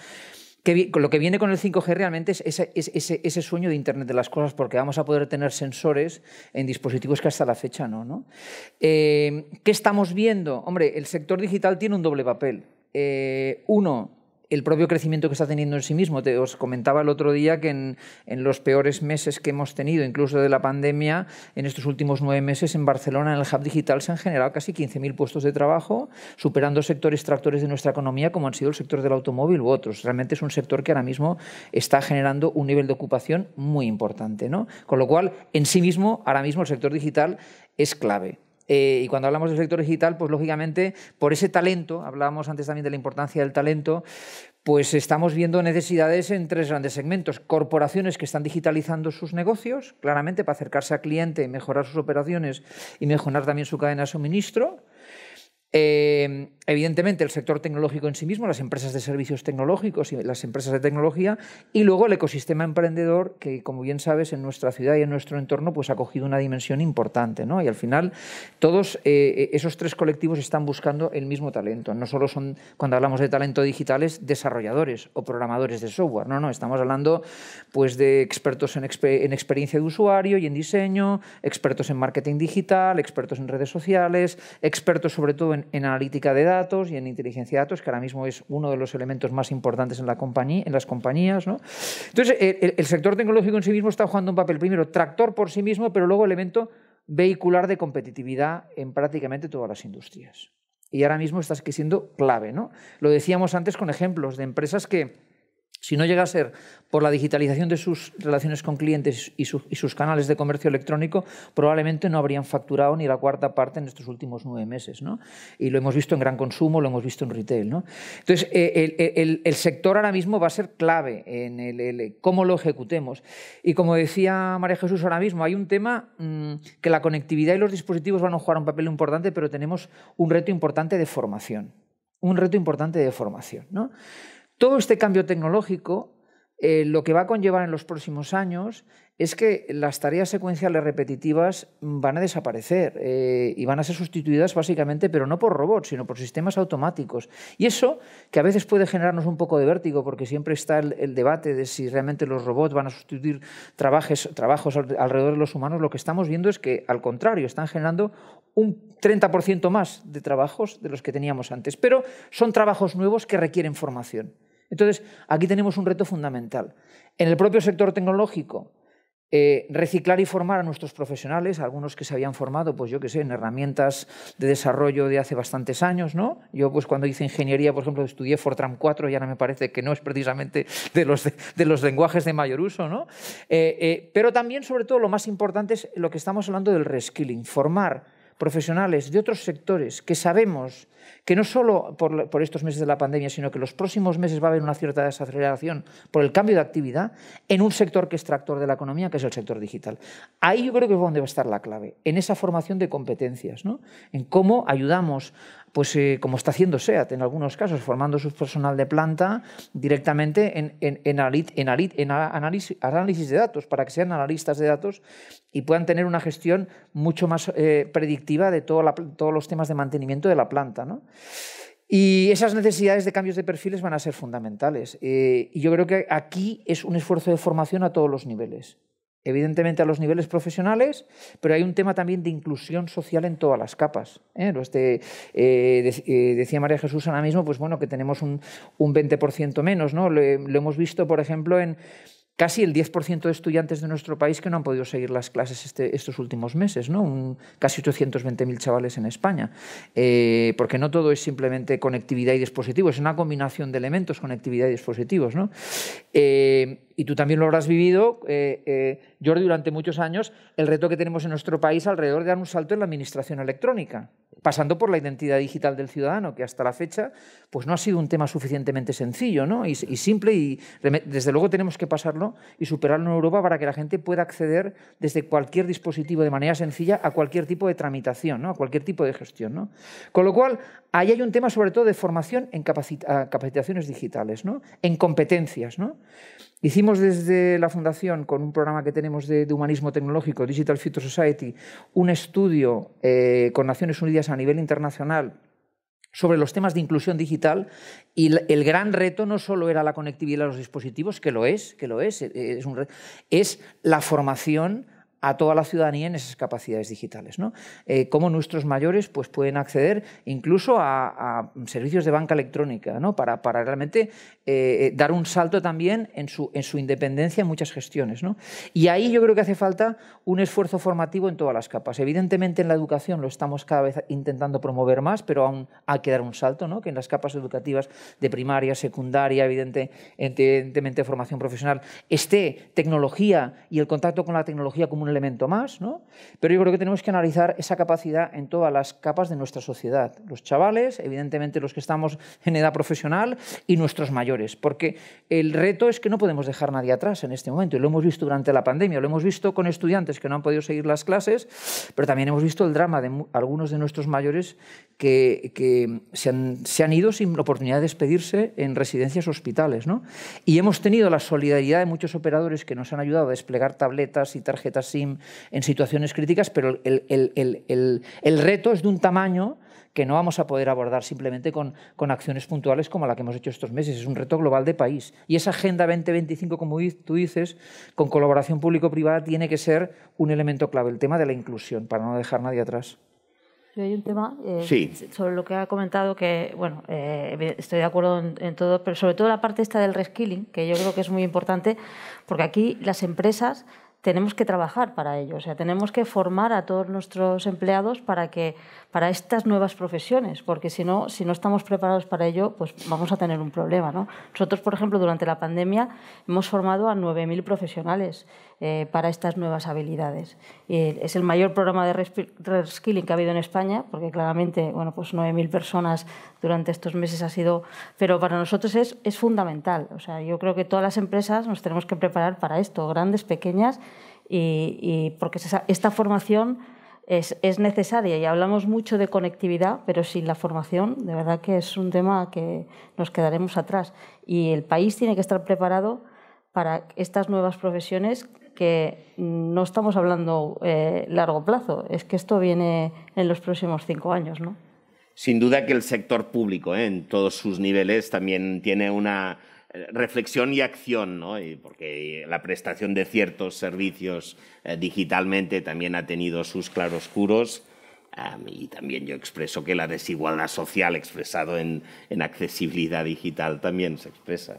D: lo que viene con el 5G realmente es ese, sueño de Internet de las cosas, porque vamos a poder tener sensores en dispositivos que hasta la fecha no. ¿no? Eh, ¿Qué estamos viendo? Hombre, el sector digital tiene un doble papel. Eh, uno, el propio crecimiento que está teniendo en sí mismo. Te, os comentaba el otro día que en, los peores meses que hemos tenido, incluso de la pandemia, en estos últimos nueve meses en Barcelona, en el Hub Digital, se han generado casi 15.000 puestos de trabajo, superando sectores tractores de nuestra economía como han sido el sector del automóvil u otros. Realmente es un sector que ahora mismo está generando un nivel de ocupación muy importante. Con lo cual, en sí mismo, ahora mismo el sector digital es clave. Eh, y cuando hablamos del sector digital, pues lógicamente por ese talento, hablábamos antes también de la importancia del talento, pues estamos viendo necesidades en tres grandes segmentos. Corporaciones que están digitalizando sus negocios, claramente para acercarse al cliente, y mejorar sus operaciones y mejorar también su cadena de suministro. Eh, evidentemente, el sector tecnológico en sí mismo, las empresas de servicios tecnológicos y las empresas de tecnología, y luego el ecosistema emprendedor, que como bien sabes, en nuestra ciudad y en nuestro entorno, pues ha cogido una dimensión importante. Y al final, todos eh, eh, esos tres colectivos están buscando el mismo talento. No solo son, cuando hablamos de talento digital, desarrolladores o programadores de software. No, no, estamos hablando pues, de expertos en, en experiencia de usuario y en diseño, expertos en marketing digital, expertos en redes sociales, expertos sobre todo en en, analítica de datos y en inteligencia de datos, que ahora mismo es uno de los elementos más importantes en, la compañía, en las compañías. Entonces, el, sector tecnológico en sí mismo está jugando un papel, primero, tractor por sí mismo, pero luego elemento vehicular de competitividad en prácticamente todas las industrias. Y ahora mismo está siendo clave. ¿no? Lo decíamos antes con ejemplos de empresas que si no llega a ser por la digitalización de sus relaciones con clientes y, sus canales de comercio electrónico, probablemente no habrían facturado ni la cuarta parte en estos últimos nueve meses. Y lo hemos visto en gran consumo, lo hemos visto en retail. Entonces, eh, el, sector ahora mismo va a ser clave en cómo lo ejecutemos. Y como decía María Jesús ahora mismo, hay un tema mm, que la conectividad y los dispositivos van a jugar un papel importante, pero tenemos un reto importante de formación. Un reto importante de formación. ¿no? Todo este cambio tecnológico eh, lo que va a conllevar en los próximos años es que las tareas secuenciales repetitivas van a desaparecer eh, y van a ser sustituidas básicamente, pero no por robots, sino por sistemas automáticos. Y eso, que a veces puede generarnos un poco de vértigo, porque siempre está el, debate de si realmente los robots van a sustituir trabajos alrededor de los humanos, lo que estamos viendo es que, al contrario, están generando un 30% más de trabajos de los que teníamos antes. Pero son trabajos nuevos que requieren formación. Entonces, aquí tenemos un reto fundamental. En el propio sector tecnológico, eh, reciclar y formar a nuestros profesionales, algunos que se habían formado, pues yo qué sé, en herramientas de desarrollo de hace bastantes años, ¿no? Yo pues cuando hice ingeniería, por ejemplo, estudié Fortran 4 y ahora me parece que no es precisamente de los, lenguajes de mayor uso, ¿no? Eh, eh, pero también, sobre todo, lo más importante es lo que estamos hablando del reskilling, formar profesionales de otros sectores que sabemos que no solo por, estos meses de la pandemia, sino que los próximos meses va a haber una cierta desaceleración por el cambio de actividad en un sector que es tractor de la economía, que es el sector digital. Ahí yo creo que es donde va a estar la clave, en esa formación de competencias, ¿no? en cómo ayudamos pues eh, como está haciendo SEAT en algunos casos, formando su personal de planta directamente en, análisis, de datos, para que sean analistas de datos y puedan tener una gestión mucho más eh, predictiva de todos los temas de mantenimiento de la planta. Y esas necesidades de cambios de perfiles van a ser fundamentales. Eh, y yo creo que aquí es un esfuerzo de formación a todos los niveles evidentemente a los niveles profesionales, pero hay un tema también de inclusión social en todas las capas. ¿eh? Este, eh, eh, decía María Jesús ahora mismo, pues bueno, que tenemos un, 20% menos, ¿no? Lo, hemos visto, por ejemplo, en casi el 10% de estudiantes de nuestro país que no han podido seguir las clases este, estos últimos meses, ¿no? casi 820.000 chavales en España. porque no todo es simplemente conectividad y dispositivos, es una combinación de elementos, conectividad y dispositivos. y tú también lo habrás vivido. Yo durante muchos años, el reto que tenemos en nuestro país alrededor de dar un salto en la administración electrónica, pasando por la identidad digital del ciudadano, que hasta la fecha pues no ha sido un tema suficientemente sencillo y, simple, y desde luego tenemos que pasarlo y superarlo en Europa para que la gente pueda acceder desde cualquier dispositivo de manera sencilla a cualquier tipo de tramitación, ¿no? a cualquier tipo de gestión. Con lo cual, ahí hay un tema sobre todo de formación en capacitaciones digitales, ¿no? en competencias. ¿no? Hicimos desde la Fundación, con un programa que tenemos de, humanismo tecnológico, Digital Future Society, un estudio eh, con Naciones Unidas a nivel internacional sobre los temas de inclusión digital y el gran reto no solo era la conectividad a los dispositivos, que lo es, que lo es, e, e, es, un es la formación a toda la ciudadanía en esas capacidades digitales. ¿no? Eh, cómo nuestros mayores pues, pueden acceder incluso a, servicios de banca electrónica ¿no? para, realmente eh, eh, dar un salto también en su, independencia en muchas gestiones. ¿no? Y ahí yo creo que hace falta un esfuerzo formativo en todas las capas. Evidentemente en la educación lo estamos cada vez intentando promover más, pero aún hay que dar un salto, ¿no? que en las capas educativas de primaria, secundaria, evidente, evidentemente formación profesional, esté tecnología y el contacto con la tecnología como un elemento más, ¿no? Pero yo creo que tenemos que analizar esa capacidad en todas las capas de nuestra sociedad. Los chavales, evidentemente los que estamos en edad profesional y nuestros mayores, porque el reto es que no podemos dejar nadie atrás en este momento. Y lo hemos visto durante la pandemia, lo hemos visto con estudiantes que no han podido seguir las clases, pero también hemos visto el drama de algunos de nuestros mayores que, se, han, ido sin la oportunidad de despedirse en residencias hospitales, ¿no? Y hemos tenido la solidaridad de muchos operadores que nos han ayudado a desplegar tabletas y tarjetas en situaciones críticas, pero el, reto es de un tamaño que no vamos a poder abordar simplemente con, acciones puntuales como la que hemos hecho estos meses. Es un reto global de país. Y esa Agenda 2025, como tú dices, con colaboración público-privada, tiene que ser un elemento clave, el tema de la inclusión, para no dejar nadie atrás.
E: Hay un tema eh, sobre lo que ha comentado, que bueno, eh, estoy de acuerdo en, todo, pero sobre todo la parte esta del reskilling, que yo creo que es muy importante, porque aquí las empresas tenemos que trabajar para ello. O sea, tenemos que formar a todos nuestros empleados para, que, para estas nuevas profesiones, porque si no, si no estamos preparados para ello, pues vamos a tener un problema. ¿no? Nosotros, por ejemplo, durante la pandemia hemos formado a 9.000 profesionales eh, para estas nuevas habilidades. es el mayor programa de reskilling que ha habido en España, porque claramente, bueno, pues 9.000 personas durante estos meses ha sido... Pero para nosotros es, es fundamental. O sea, yo creo que todas las empresas nos tenemos que preparar para esto, grandes, pequeñas, y, y porque esta formación... Es, es, necesaria y hablamos mucho de conectividad, pero sin la formación, de verdad que es un tema que nos quedaremos atrás. Y el país tiene que estar preparado para estas nuevas profesiones que no estamos hablando eh, largo plazo, es que esto viene en los próximos cinco años, ¿no?
C: Sin duda que el sector público, ¿eh? en todos sus niveles, también tiene una eh, reflexión y acción, ¿no? porque la prestación de ciertos servicios digitalmente también ha tenido sus claroscuros. y también yo expreso que la desigualdad social expresado en accesibilidad digital también se expresa.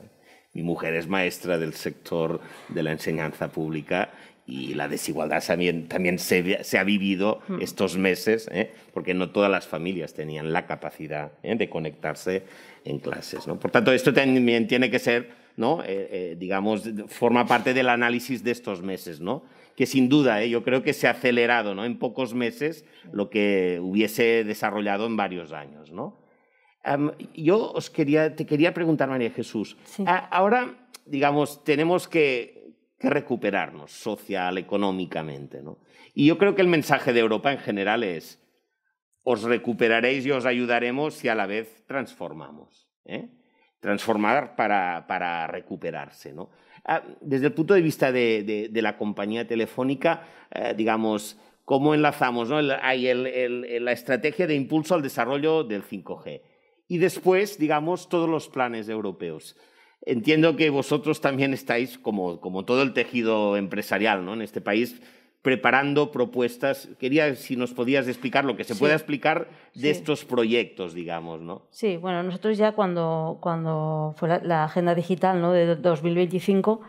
C: Mi mujer es maestra del sector de la enseñanza pública y la desigualdad también, también se, ha vivido mm. estos meses, ¿eh? porque no todas las familias tenían la capacidad ¿eh? de conectarse en clases. ¿no? Por tanto, esto también tiene que ser, ¿no? Eh, digamos, forma parte del análisis de estos meses, ¿no? que sin duda yo creo que se ha acelerado ¿no? en pocos meses lo que hubiese desarrollado en varios años. ¿no? yo os quería, te quería preguntar, María Jesús, ahora, digamos, tenemos que, recuperarnos social, económicamente, ¿no? Y yo creo que el mensaje de Europa en general es, os recuperaréis y os ayudaremos si a la vez transformamos. ¿eh? Transformar para, recuperarse, desde el punto de vista de, la compañía telefónica, eh, digamos, ¿cómo enlazamos? hay la estrategia de impulso al desarrollo del 5G y después, digamos, todos los planes europeos. Entiendo que vosotros también estáis, como, como todo el tejido empresarial ¿no? en este país, preparando propuestas. Quería si nos podías explicar lo que se puede explicar de estos proyectos, digamos, ¿no?
E: Sí, bueno, nosotros ya cuando, cuando fue la, agenda digital ¿no? de 2025,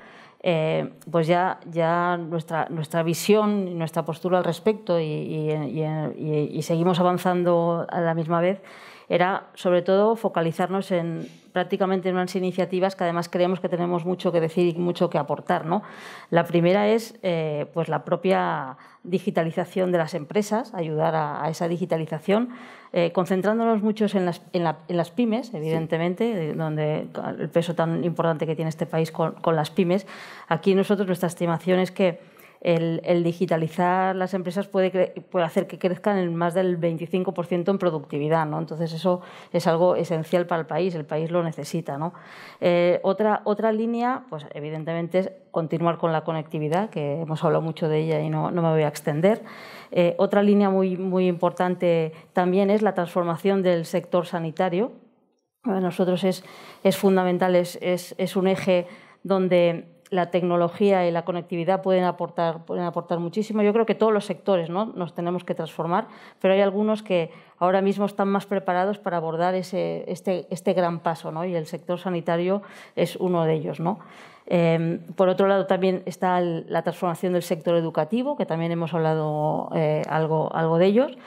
E: eh, pues ya, ya nuestra, nuestra visión y nuestra postura al respecto y seguimos avanzando a la misma vez era sobre todo focalizarnos en prácticamente en unas iniciativas que además creemos que tenemos mucho que decir y mucho que aportar. La primera es eh, pues la propia digitalización de las empresas, ayudar a, esa digitalización, eh, concentrándonos mucho en las, pymes, evidentemente, donde el peso tan importante que tiene este país con, con las pymes. Aquí nosotros nuestra estimación es que el, digitalizar las empresas puede, hacer que crezcan en más del 25% en productividad. ¿no? Entonces, eso es algo esencial para el país, el país lo necesita. Eh, otra, otra línea, pues evidentemente, es continuar con la conectividad, que hemos hablado mucho de ella y no, me voy a extender. Eh, otra línea muy, importante también es la transformación del sector sanitario. Para nosotros es, fundamental, es un eje donde la tecnología y la conectividad pueden aportar, pueden aportar muchísimo. Yo creo que todos los sectores ¿no? nos tenemos que transformar, pero hay algunos que ahora mismo están más preparados para abordar este, este, gran paso ¿no? y el sector sanitario es uno de ellos. ¿no? Em, por otro lado, también está la transformación del sector educativo, que también hemos hablado eh, algo, algo de ellos.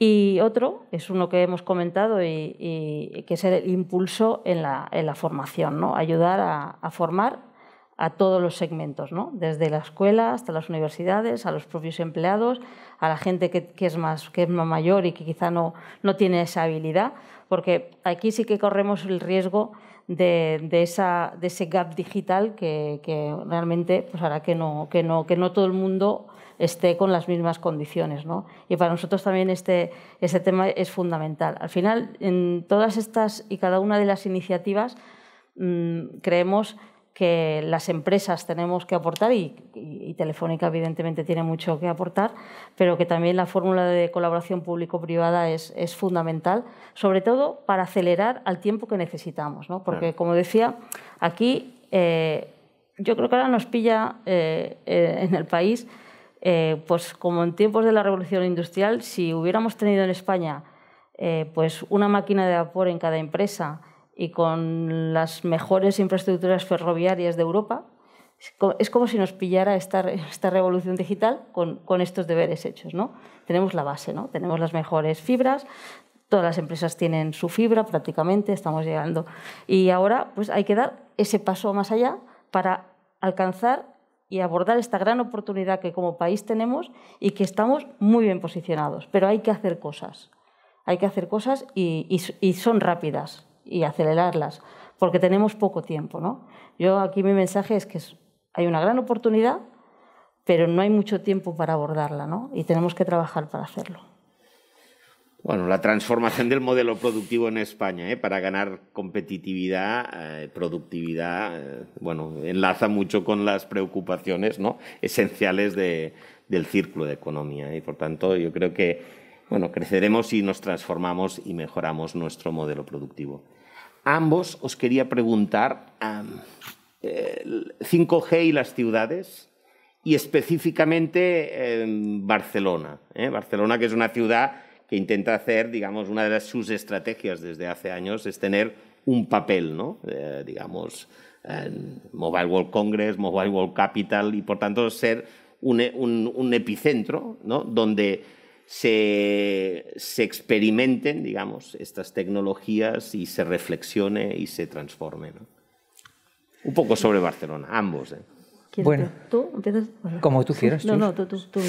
E: Y otro es uno que hemos comentado y, que es el impulso en la, formación, ¿no? ayudar a formar a todos los segmentos, ¿no? desde la escuela hasta las universidades, a los propios empleados, a la gente que, es, más, que es mayor y que quizá no, no tiene esa habilidad, porque aquí sí que corremos el riesgo de, de, esa, ese gap digital que, realmente pues hará que no, que, no, que no todo el mundo esté con las mismas condiciones. Y para nosotros también este, este, tema es fundamental. Al final, en todas estas y cada una de las iniciativas, mm, creemos que las empresas tenemos que aportar y, Telefónica evidentemente tiene mucho que aportar, pero que también la fórmula de colaboración público-privada es, fundamental, sobre todo para acelerar al tiempo que necesitamos, porque como decía, aquí eh, yo creo que ahora nos pilla eh, eh, en el país, pues como en tiempos de la revolución industrial, si hubiéramos tenido en España pues una máquina de vapor en cada empresa, y con las mejores infraestructuras ferroviarias de Europa, es como si nos pillara esta, esta revolución digital con, con, estos deberes hechos. ¿no? Tenemos la base, ¿no? tenemos las mejores fibras, todas las empresas tienen su fibra prácticamente, estamos llegando. Y ahora pues, hay que dar ese paso más allá para alcanzar y abordar esta gran oportunidad que como país tenemos y que estamos muy bien posicionados. Pero hay que hacer cosas. Hay que hacer cosas y, y, y son rápidas y acelerarlas, porque tenemos poco tiempo. ¿no? Yo aquí mi mensaje es que hay una gran oportunidad, pero no hay mucho tiempo para abordarla ¿no? y tenemos que trabajar para hacerlo.
C: Bueno, la transformación del modelo productivo en España ¿eh? para ganar competitividad, eh, productividad, eh, bueno, enlaza mucho con las preocupaciones ¿no? esenciales de, del círculo de economía. ¿eh? Y por tanto, yo creo que bueno, creceremos si nos transformamos y mejoramos nuestro modelo productivo ambos os quería preguntar 5G y las ciudades y específicamente em, Barcelona. ¿eh? Barcelona, que es una ciudad que intenta hacer, digamos, una de sus estrategias desde hace años es tener un papel, ¿no? Eh, digamos, Mobile World Congress, Mobile World Capital y, por tanto, ser un, un epicentro ¿no? donde se, experimenten, digamos, estas tecnologías y se reflexione y se transforme. Un poco sobre Barcelona, ambos. ¿eh?
E: bueno, tú Como tú quieras. No, no, tú, tú, tú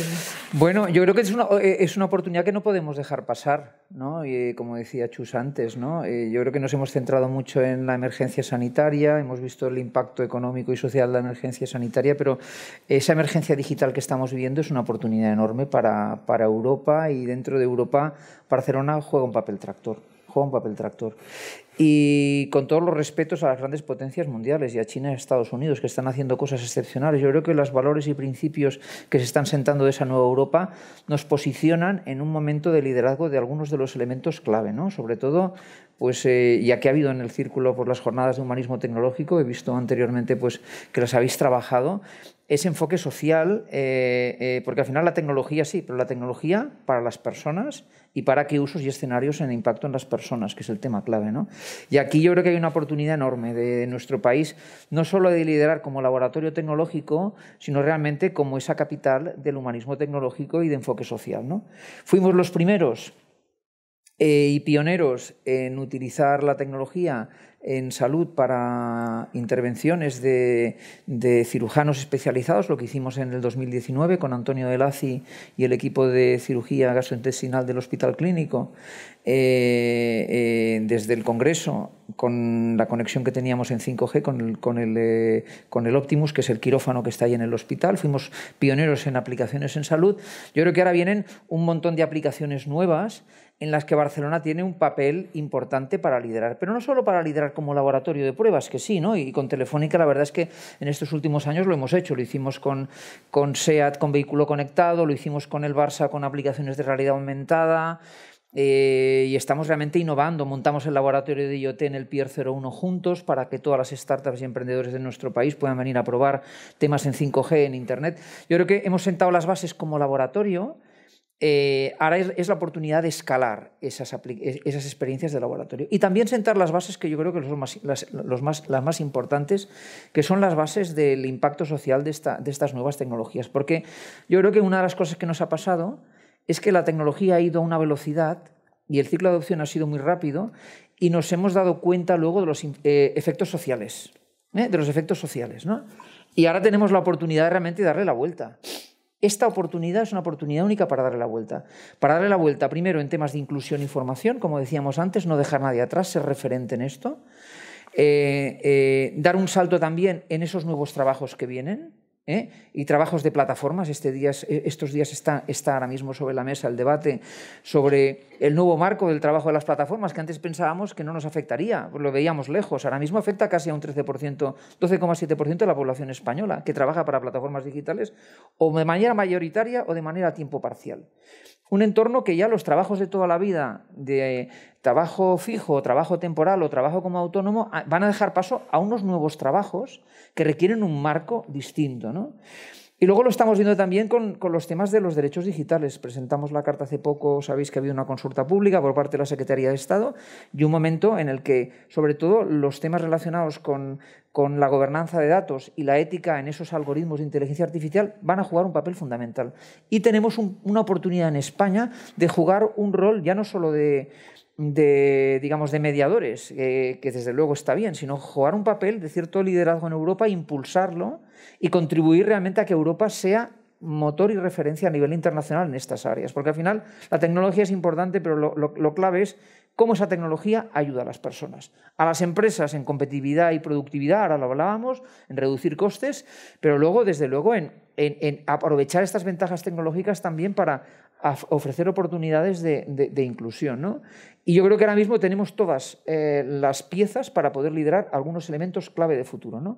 D: Bueno, yo creo que es una, eh, es una oportunidad que no podemos dejar pasar, ¿no? Y, eh, como decía Chus antes, ¿no? Eh, yo creo que nos hemos centrado mucho en la emergencia sanitaria, hemos visto el impacto económico y social de la emergencia sanitaria, pero esa emergencia digital que estamos viviendo es una oportunidad enorme para, para Europa y dentro de Europa, Barcelona juega un papel tractor. Juega un papel tractor y con todos los respetos a las grandes potencias mundiales y a China y Estados Unidos, que están haciendo cosas excepcionales. Yo creo que los valores y principios que se están sentando de esa nueva Europa nos posicionan en un momento de liderazgo de algunos de los elementos clave, ¿no? Sobre todo, pues eh, ya que ha habido en el círculo por las jornadas de humanismo tecnológico, he visto anteriormente pues, que las habéis trabajado, ese enfoque social, eh, eh, porque al final la tecnología sí, pero la tecnología para las personas y para qué usos y escenarios en impacto en las personas, que es el tema clave. Y aquí yo creo que hay una oportunidad enorme de nuestro país, no solo de liderar como laboratorio tecnológico, sino realmente como esa capital del humanismo tecnológico y de enfoque social. ¿no? Fuimos los primeros eh, y pioneros en utilizar la tecnología en salud para intervenciones de, cirujanos especializados, lo que hicimos en el 2019 con Antonio de Delazzi y el equipo de cirugía gastrointestinal del Hospital Clínico, eh, eh, desde el Congreso, con la conexión que teníamos en 5G con el, con, el, eh, con el Optimus, que es el quirófano que está ahí en el hospital. Fuimos pioneros en aplicaciones en salud. Yo creo que ahora vienen un montón de aplicaciones nuevas en las que Barcelona tiene un papel importante para liderar, pero no solo para liderar como laboratorio de pruebas, que sí, ¿no? Y con Telefónica la verdad es que en estos últimos años lo hemos hecho, lo hicimos con, SEAT, con vehículo conectado, lo hicimos con el Barça, con aplicaciones de realidad aumentada, eh, y estamos realmente innovando. Montamos el laboratorio de IoT en el Pier 01 juntos para que todas las startups y emprendedores de nuestro país puedan venir a probar temas en 5G, en Internet. Yo creo que hemos sentado las bases como laboratorio eh, ahora es, la oportunidad de escalar e, esas, experiencias de laboratorio y también sentar las bases que yo creo que son las, más, importantes, que son las bases del impacto social de, estas nuevas tecnologías. Porque yo creo que una de las cosas que nos ha pasado es que la tecnología ha ido a una velocidad y el ciclo de adopción ha sido muy rápido y nos hemos dado cuenta luego de los eh, efectos sociales, ¿eh? de los efectos sociales, Y ahora tenemos la oportunidad de realmente darle la vuelta. Esta oportunidad es una oportunidad única para darle la vuelta. Para darle la vuelta, primero, en temas de inclusión y e formación, como decíamos antes, no dejar nadie atrás, ser referente en esto. Eh, eh, dar un salto también en esos nuevos trabajos que vienen, ¿eh? y trabajos de plataformas. Este eh, estos días está, está, ahora mismo sobre la mesa el debate sobre el nuevo marco del trabajo de las plataformas, que antes pensábamos que no nos afectaría, lo veíamos lejos. Ahora mismo afecta casi a un 13%, 12,7% de la población española que trabaja para plataformas digitales o de manera mayoritaria o de manera a tiempo parcial. Un entorno que ya los trabajos de toda la vida, de eh, trabajo fijo, trabajo temporal o trabajo como autónomo, ah, van a dejar paso a unos nuevos trabajos que requieren un marco distinto. ¿no? Y luego lo estamos viendo también con, los temas de los derechos digitales. Presentamos la carta hace poco, sabéis que ha habido una consulta pública por parte de la Secretaría de Estado y un momento en el que, sobre todo, los temas relacionados con, la gobernanza de datos y la ética en esos algoritmos de inteligencia artificial van a jugar un papel fundamental. Y tenemos una oportunidad en España de jugar un rol ya no solo de, digamos, de mediadores, eh, que desde luego está bien, sino jugar un papel de cierto liderazgo en Europa, e impulsarlo y contribuir realmente a que Europa sea motor y referencia a nivel internacional en estas áreas. Porque al final la tecnología es importante, pero lo, clave es cómo esa tecnología ayuda a las personas, a las empresas en competitividad y productividad, ahora lo hablábamos, en reducir costes, pero luego, desde luego, en, aprovechar estas ventajas tecnológicas también para ofrecer oportunidades de, inclusión. Y yo creo que ahora mismo tenemos todas eh, las piezas para poder liderar algunos elementos clave de futuro. ¿no?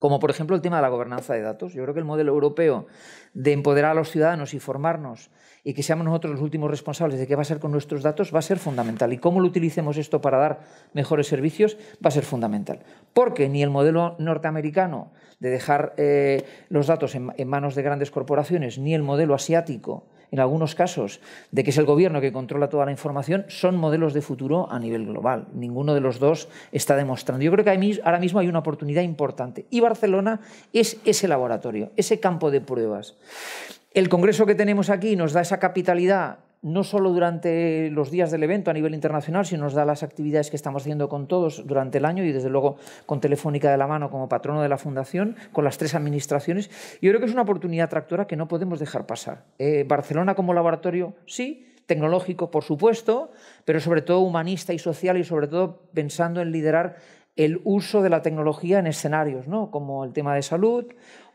D: Como por ejemplo el tema de la gobernanza de datos. Yo creo que el modelo europeo de empoderar a los ciudadanos y formarnos y que seamos nosotros los últimos responsables de qué va a ser con nuestros datos va a ser fundamental. Y cómo lo utilicemos esto para dar mejores servicios va a ser fundamental. Porque ni el modelo norteamericano de dejar eh, los datos en manos de grandes corporaciones, ni el modelo asiático en algunos casos de que es el gobierno que controla toda la información, son modelos de futuro a nivel global. Ninguno de los dos está demostrando. Yo creo que ahora mismo hay una oportunidad importante y Barcelona es ese laboratorio, ese campo de pruebas. El Congreso que tenemos aquí nos da esa capitalidad no solo durante los días del evento a nivel internacional, sino nos da las actividades que estamos haciendo con todos durante el año y desde luego con Telefónica de la mano como patrono de la fundación, con las tres administraciones. Yo creo que es una oportunidad tractora que no podemos dejar pasar. Eh, Barcelona como laboratorio, sí, tecnológico, por supuesto, pero sobre todo humanista y social y sobre todo pensando en liderar el uso de la tecnología en escenarios, ¿no? como el tema de salud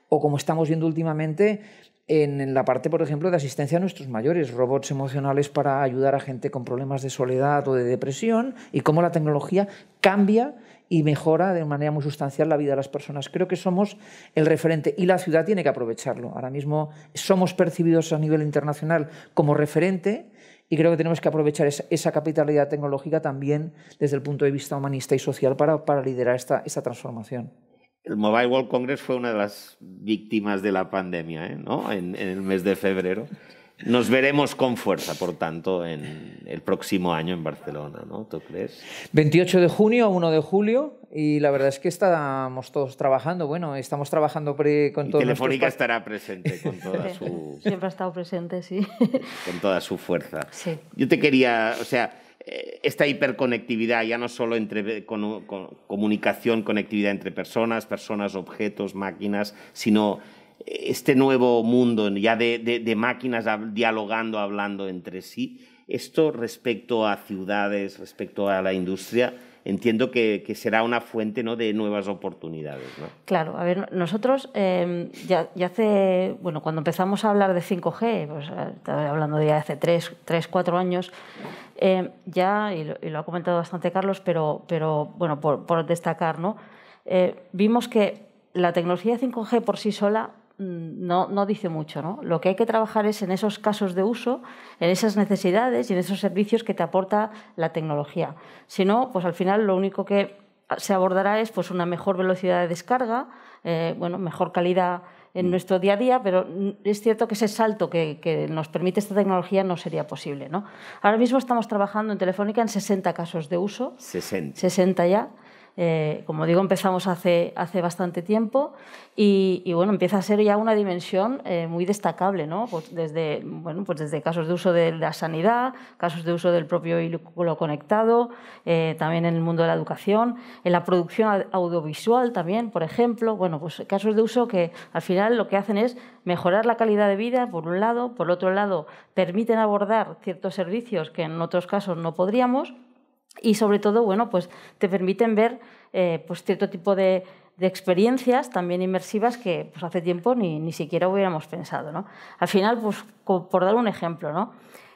D: o como estamos viendo últimamente en la parte, por ejemplo, de asistencia a nuestros mayores, robots emocionales para ayudar a gente con problemas de soledad o de depresión y cómo la tecnología cambia y mejora de manera muy sustancial la vida de las personas. Creo que somos el referente y la ciudad tiene que aprovecharlo. Ahora mismo somos percibidos a nivel internacional como referente y creo que tenemos que aprovechar esa, capitalidad tecnológica también desde el punto de vista humanista y social para, liderar esta transformación
C: el Mobile World Congress fue una de las víctimas de la pandemia, ¿eh? ¿no? En, el mes de febrero. Nos veremos con fuerza, por tanto, en el próximo año en Barcelona, ¿no? ¿Tú crees?
D: 28 de junio a 1 de julio y la verdad es que estamos todos trabajando. Bueno, estamos trabajando con todo. Telefónica
C: estará presente con toda su.
E: Siempre ha estado presente, sí.
C: Con toda su fuerza. Sí. Yo te quería, o sea esta hiperconectividad, ya no solo entre comunicación, conectividad entre personas, personas, objetos, máquinas, sino eh, este nuevo mundo ya de máquinas dialogando, hablando entre sí. Esto respecto a ciudades, respecto a la industria, entiendo que, será una fuente ¿no? de nuevas oportunidades.
E: Claro, a ver, nosotros em, ya, hace, bueno, cuando empezamos a hablar de 5G, pues, eh, estaba hablando de hace 3, 3 4 años, em, ya, y lo, ha comentado bastante Carlos, pero, pero bueno, por, destacar, ¿no? Eh, vimos que la tecnología 5G por sí sola Mm, no, no dice mucho. Lo que hay que trabajar es en esos casos de uso, en esas necesidades y en esos servicios que te aporta la tecnología. Si no, pues al final lo único que se abordará es pues, una mejor velocidad de descarga, eh, bueno, mejor calidad en mm. nuestro día a día, pero mm, es cierto que ese salto que, nos permite esta tecnología no sería posible. Ahora mismo estamos trabajando en Telefónica en 60 casos de uso. 60. 60 ya. Eh, como digo, empezamos hace, bastante tiempo y, bueno, empieza a ser ya una dimensión eh, muy destacable, ¿no? Pues desde, bueno, pues casos de uso de la sanidad, casos de uso del propio hilo conectado, eh, también en el mundo de la educación, en la producción audiovisual también, por ejemplo. Bueno, pues casos de uso que al final lo que hacen es mejorar la calidad de vida, por un lado, por otro lado, permiten abordar ciertos servicios que en otros casos no podríamos y sobre todo, bueno, pues te permiten ver eh, pues cierto tipo de, experiencias también inmersivas que pues hace tiempo ni, ni siquiera hubiéramos pensado. ¿no? Al final, pues por dar un ejemplo, ¿no?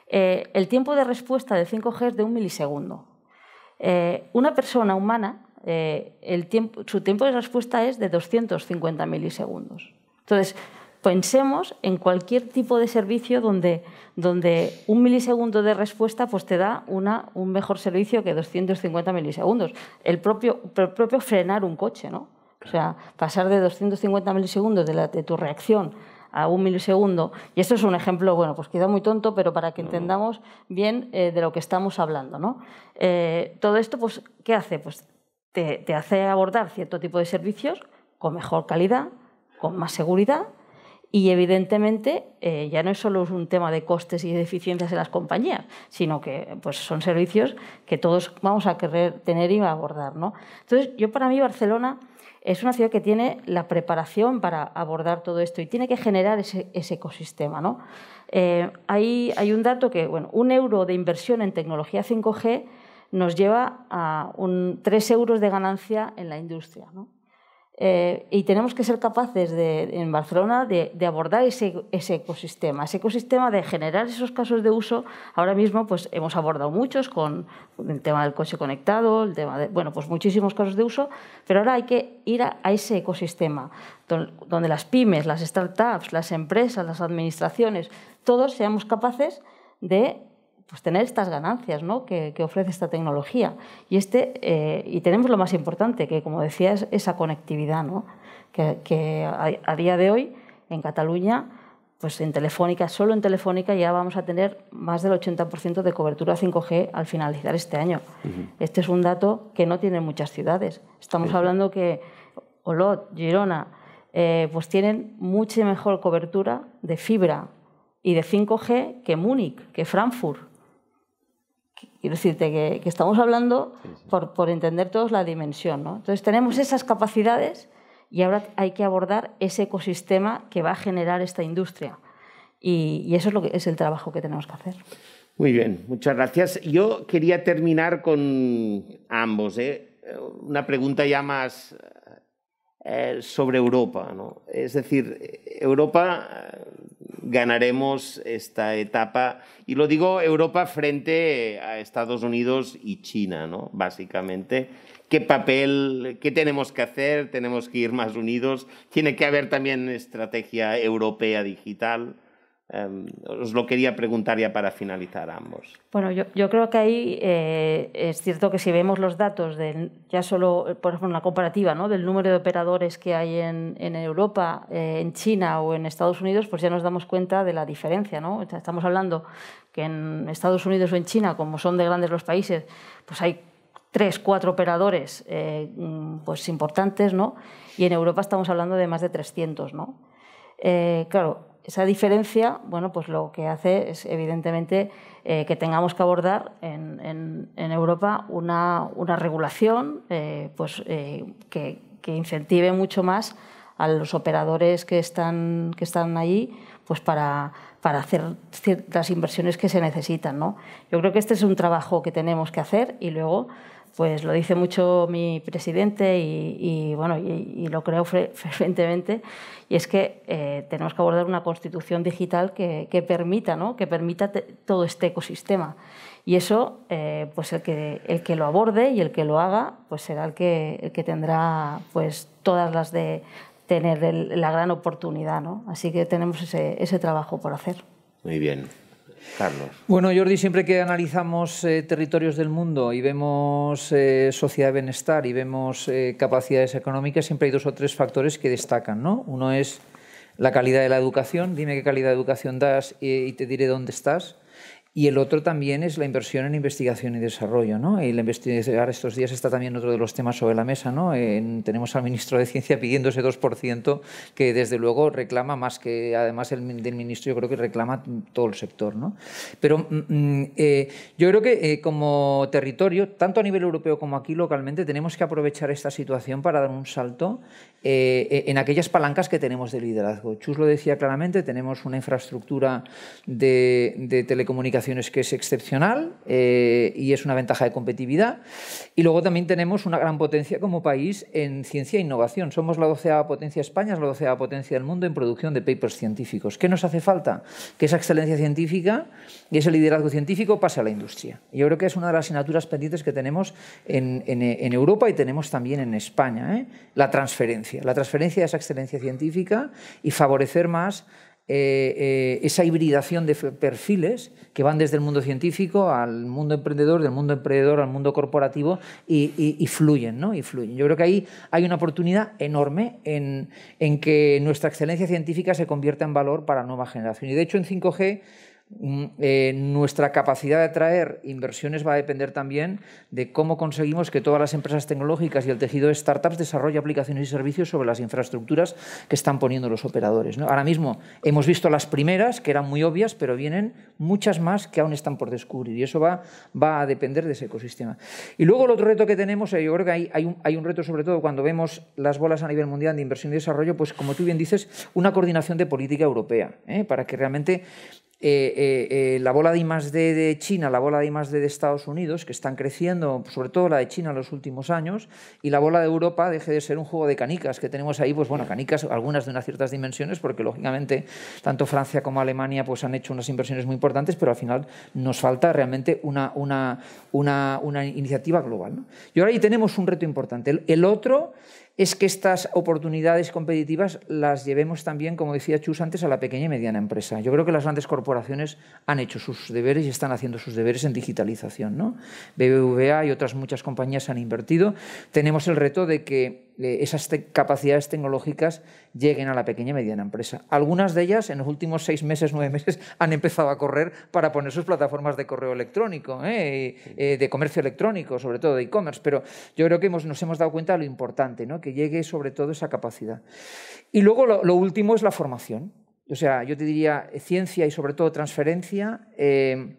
E: Eh, el tiempo de respuesta de 5G es de un milisegundo. Eh, una persona humana, el tiempo, su tiempo de respuesta es de 250 milisegundos. Entonces, pensemos en cualquier tipo de servicio donde, un milisegundo de respuesta pues, te da un mejor servicio que 250 milisegundos. El propio, el propio frenar un coche, ¿no? O sea, pasar de 250 milisegundos de, tu reacción a un milisegundo. Y esto es un ejemplo, bueno, pues queda muy tonto, pero para que entendamos bien eh, de lo que estamos hablando, ¿no? Eh, todo esto, pues, ¿qué hace? Pues, te hace abordar cierto tipo de servicios con mejor calidad, con más seguridad y evidentemente eh, ya no es solo un tema de costes y de eficiencias en las compañías, sino que pues, son servicios que todos vamos a querer tener y abordar. ¿no? Entonces, yo para mí Barcelona es una ciudad que tiene la preparación para abordar todo esto y tiene que generar ese, ecosistema. ¿no? Eh, hay, un dato que, bueno, un euro de inversión en tecnología 5G nos lleva a tres euros de ganancia en la industria. ¿no? Eh, y tenemos que ser capaces de, en Barcelona de, abordar ese, ese, ecosistema, ese ecosistema de generar esos casos de uso. Ahora mismo pues, hemos abordado muchos con el tema del coche conectado, el tema de, bueno, pues muchísimos casos de uso, pero ahora hay que ir a, a ese ecosistema donde las pymes, las startups, las empresas, las administraciones, todos seamos capaces de pues tener estas ganancias que, ofrece esta tecnología. Y, este, eh, y tenemos lo más importante, que como decía, es esa conectividad, que, a, día de hoy en Cataluña, pues en Telefónica, solo en Telefónica ya vamos a tener más del 80% de cobertura 5G al finalizar este año. Este es un dato que no tienen muchas ciudades. Estamos hablando que Olot, Girona, eh, pues tienen mucha mejor cobertura de fibra y de 5G que Múnich, que Frankfurt. Quiero decirte que, estamos hablando Por, entender todos la dimensión. ¿no? Entonces tenemos esas capacidades y ahora hay que abordar ese ecosistema que va a generar esta industria. Y, eso es, lo que, es el trabajo que tenemos que hacer.
C: Muy bien, muchas gracias. Yo quería terminar con ambos. ¿eh? Una pregunta ya más eh, sobre Europa. ¿no? Es decir, Europa ganaremos esta etapa. Y lo digo Europa frente a Estados Unidos y China, ¿no? Básicamente. ¿Qué papel, qué tenemos que hacer? ¿Tenemos que ir más unidos? ¿Tiene que haber también estrategia europea digital? Em, os lo quería preguntar ya para finalizar ambos.
E: Bueno, yo, creo que ahí eh, es cierto que si vemos los datos, de ya solo, por ejemplo, una comparativa ¿no? del número de operadores que hay en, Europa, eh, en China o en Estados Unidos, pues ya nos damos cuenta de la diferencia. ¿no? Estamos hablando que en Estados Unidos o en China, como son de grandes los países, pues hay tres, cuatro operadores eh, mm, pues importantes, ¿no? Y en Europa estamos hablando de más de 300, ¿no? claro, esa diferencia, bueno, pues lo que hace es evidentemente eh, que tengamos que abordar en, Europa una, regulación eh, pues, eh, que, incentive mucho más a los operadores que están, que están allí pues para, hacer las inversiones que se necesitan. Yo creo que este es un trabajo que tenemos que hacer y luego pues lo dice mucho mi presidente y, y bueno, y, lo creo fervientemente, y es que eh, tenemos que abordar una constitución digital que, permita, ¿no? que permita todo este ecosistema. Y eso, eh, pues el que, el que lo aborde y el que lo haga, pues será el que, que tendrá pues todas las de tener la gran oportunidad. ¿no? Así que tenemos ese, ese trabajo por hacer.
C: Muy bien.
D: Bueno, Jordi, siempre que analizamos eh, territorios del mundo y vemos eh, sociedad de bienestar y vemos eh, capacidades económicas, siempre hay dos o tres factores que destacan. ¿no? Uno es la calidad de la educación, dime qué calidad de educación das y te diré dónde estás. Y el otro también es la inversión en investigación y desarrollo. ¿no? Y la investigar estos días está también otro de los temas sobre la mesa. tenemos al ministro de Ciencia pidiendo ese 2%, que desde luego reclama más que, además el, del ministro, yo creo que reclama todo el sector. Pero mm, mm, eh, yo creo que eh, como territorio, tanto a nivel europeo como aquí localmente, tenemos que aprovechar esta situación para dar un salto eh, en aquellas palancas que tenemos de liderazgo. Chus lo decía claramente, tenemos una infraestructura de, de telecomunicaciones que es excepcional eh, y es una ventaja de competitividad. Y luego también tenemos una gran potencia como país en ciencia e innovación. Somos la doceava potencia España, es la doceava potencia del mundo en producción de papers científicos. ¿Qué nos hace falta? Que esa excelencia científica y ese liderazgo científico pase a la industria. Yo creo que es una de las asignaturas pendientes que tenemos en, Europa y tenemos también en España. ¿eh? La transferencia. La transferencia de esa excelencia científica y favorecer más eh, eh, esa hibridación de perfiles que van desde el mundo científico al mundo emprendedor, del mundo emprendedor al mundo corporativo y, fluyen, ¿no? Y fluyen. Yo creo que ahí hay una oportunidad enorme en, en que nuestra excelencia científica se convierta en valor para nueva generación. Y de hecho en 5G Mm, eh, nuestra capacidad de atraer inversiones va a depender también de cómo conseguimos que todas las empresas tecnológicas y el tejido de startups desarrolle aplicaciones y servicios sobre las infraestructuras que están poniendo los operadores. Ahora mismo hemos visto las primeras, que eran muy obvias, pero vienen muchas más que aún están por descubrir y eso va, a depender de ese ecosistema. Y luego el otro reto que tenemos, eh, yo creo que hay, un, reto sobre todo cuando vemos las bolas a nivel mundial de inversión y desarrollo, pues como tú bien dices, una coordinación de política europea, ¿eh? para que realmente eh, eh, eh, la bola de más de China, la bola de más de Estados Unidos, que están creciendo, sobre todo la de China en los últimos años, y la bola de Europa deje de ser un juego de canicas, que tenemos ahí, pues bueno, canicas, algunas de unas ciertas dimensiones, porque lógicamente tanto Francia como Alemania pues, han hecho unas inversiones muy importantes, pero al final nos falta realmente una, una, una, iniciativa global. Y ahora ahí tenemos un reto importante. el otro es que estas oportunidades competitivas las llevemos también, como decía Chus antes, a la pequeña y mediana empresa. Yo creo que las grandes corporaciones han hecho sus deberes y están haciendo sus deberes en digitalización. ¿no? BBVA y otras muchas compañías han invertido. Tenemos el reto de que esas capacidades tecnológicas lleguen a la pequeña y mediana empresa. Algunas de ellas en los últimos seis meses, nueve meses, han empezado a correr para poner sus plataformas de correo electrónico, ¿eh? eh, de comercio electrónico, sobre todo de e-commerce, pero yo creo que nos hemos dado cuenta de lo importante, ¿no? que llegue sobre todo esa capacidad. Y luego lo, último es la formación. O sea, yo te diría ciencia y sobre todo transferencia. Eh,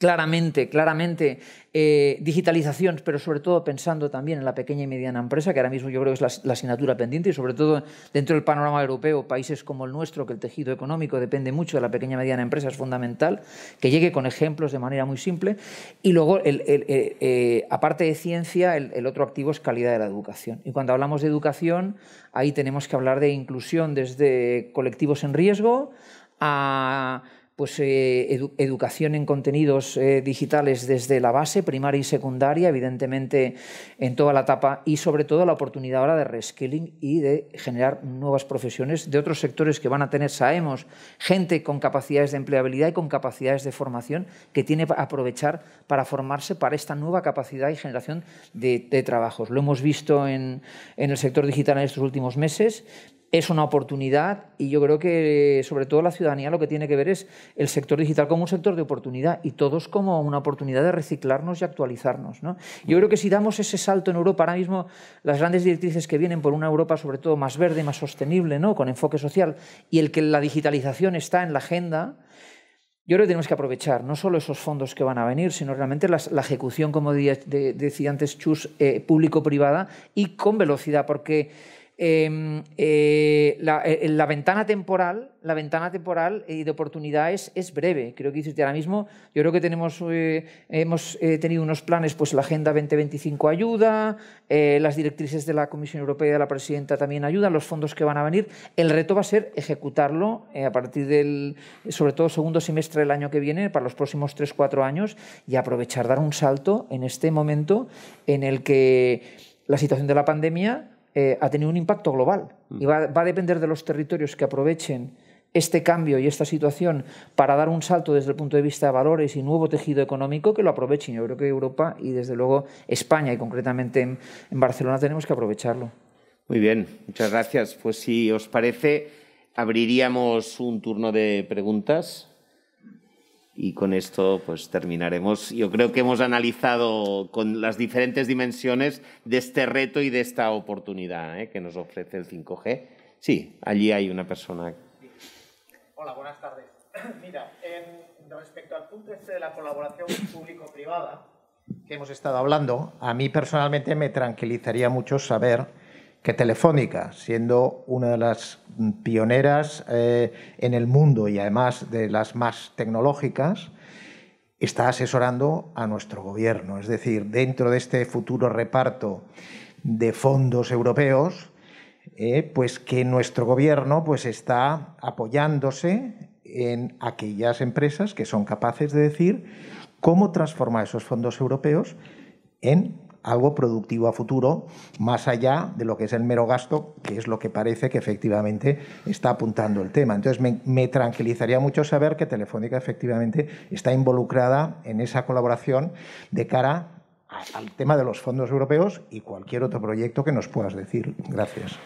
D: Claramente, claramente. Eh, digitalización, pero sobre todo pensando también en la pequeña y mediana empresa, que ahora mismo yo creo que es la, asignatura pendiente, y sobre todo dentro del panorama europeo, países como el nuestro, que el tejido económico depende mucho de la pequeña y mediana empresa, es fundamental, que llegue con ejemplos de manera muy simple. Y luego, eh, aparte de ciencia, el, otro activo es calidad de la educación. Y cuando hablamos de educación, ahí tenemos que hablar de inclusión desde colectivos en riesgo a pues, eh, educación en contenidos eh, digitales desde la base, primaria y secundaria, evidentemente en toda la etapa, y sobre todo la oportunidad ahora de reskilling y de generar nuevas profesiones de otros sectores que van a tener, sabemos, gente con capacidades de empleabilidad y con capacidades de formación que tiene que aprovechar para formarse para esta nueva capacidad y generación de, trabajos. Lo hemos visto en, en el sector digital en estos últimos meses, es una oportunidad y yo creo que sobre todo la ciudadanía lo que tiene que ver es el sector digital como un sector de oportunidad y todos como una oportunidad de reciclarnos y actualizarnos. Yo creo que si damos ese salto en Europa, ahora mismo las grandes directrices que vienen por una Europa sobre todo más verde, más sostenible, con enfoque social y el que la digitalización está en la agenda, yo creo que tenemos que aprovechar no solo esos fondos que van a venir, sino realmente la ejecución, como decía, antes Chus, eh, público-privada y con velocidad, porque Em, eh, eh, eh, la, ventana temporal, la ventana temporal y de oportunidades es breve. Creo que dices ahora mismo, yo creo que tenemos, hemos tenido unos planes, pues la Agenda 2025 ayuda, las directrices de la Comisión Europea y de la Presidenta también ayudan, los fondos que van a venir. El reto va a ser ejecutarlo a partir del, sobre todo, segundo semestre del año que viene, para los próximos 3-4 años, y aprovechar, dar un salto en este momento en el que la situación de la pandemia eh, ha tenido un impacto global y va, a depender de los territorios que aprovechen este cambio y esta situación para dar un salto desde el punto de vista de valores y nuevo tejido económico que lo aprovechen. Yo creo que Europa y desde luego España y concretamente en Barcelona tenemos que aprovecharlo.
C: Muy bien, muchas gracias. Pues si os parece, abriríamos un turno de preguntas. Y con esto pues terminaremos. Yo creo que hemos analizado con las diferentes dimensiones de este reto y de esta oportunidad ¿eh? que nos ofrece el 5G. Sí, allí hay una persona.
A: Hola, buenas tardes. Mira, respecto al punto este de la colaboración público-privada que hemos estado hablando, a mí personalmente me tranquilizaría mucho saber que Telefónica, siendo una de las pioneras eh, en el mundo y además de las más tecnológicas, está asesorando a nuestro gobierno. Es decir, dentro de este futuro reparto de fondos europeos, eh, pues que nuestro gobierno pues está apoyándose en aquellas empresas que son capaces de decir cómo transformar esos fondos europeos en algo productivo a futuro, más allá de lo que es el mero gasto, que es lo que parece que efectivamente está apuntando el tema. Entonces, me, tranquilizaría mucho saber que Telefónica efectivamente está involucrada en esa colaboración de cara al tema de los fondos europeos y cualquier otro proyecto que nos puedas decir. Gracias.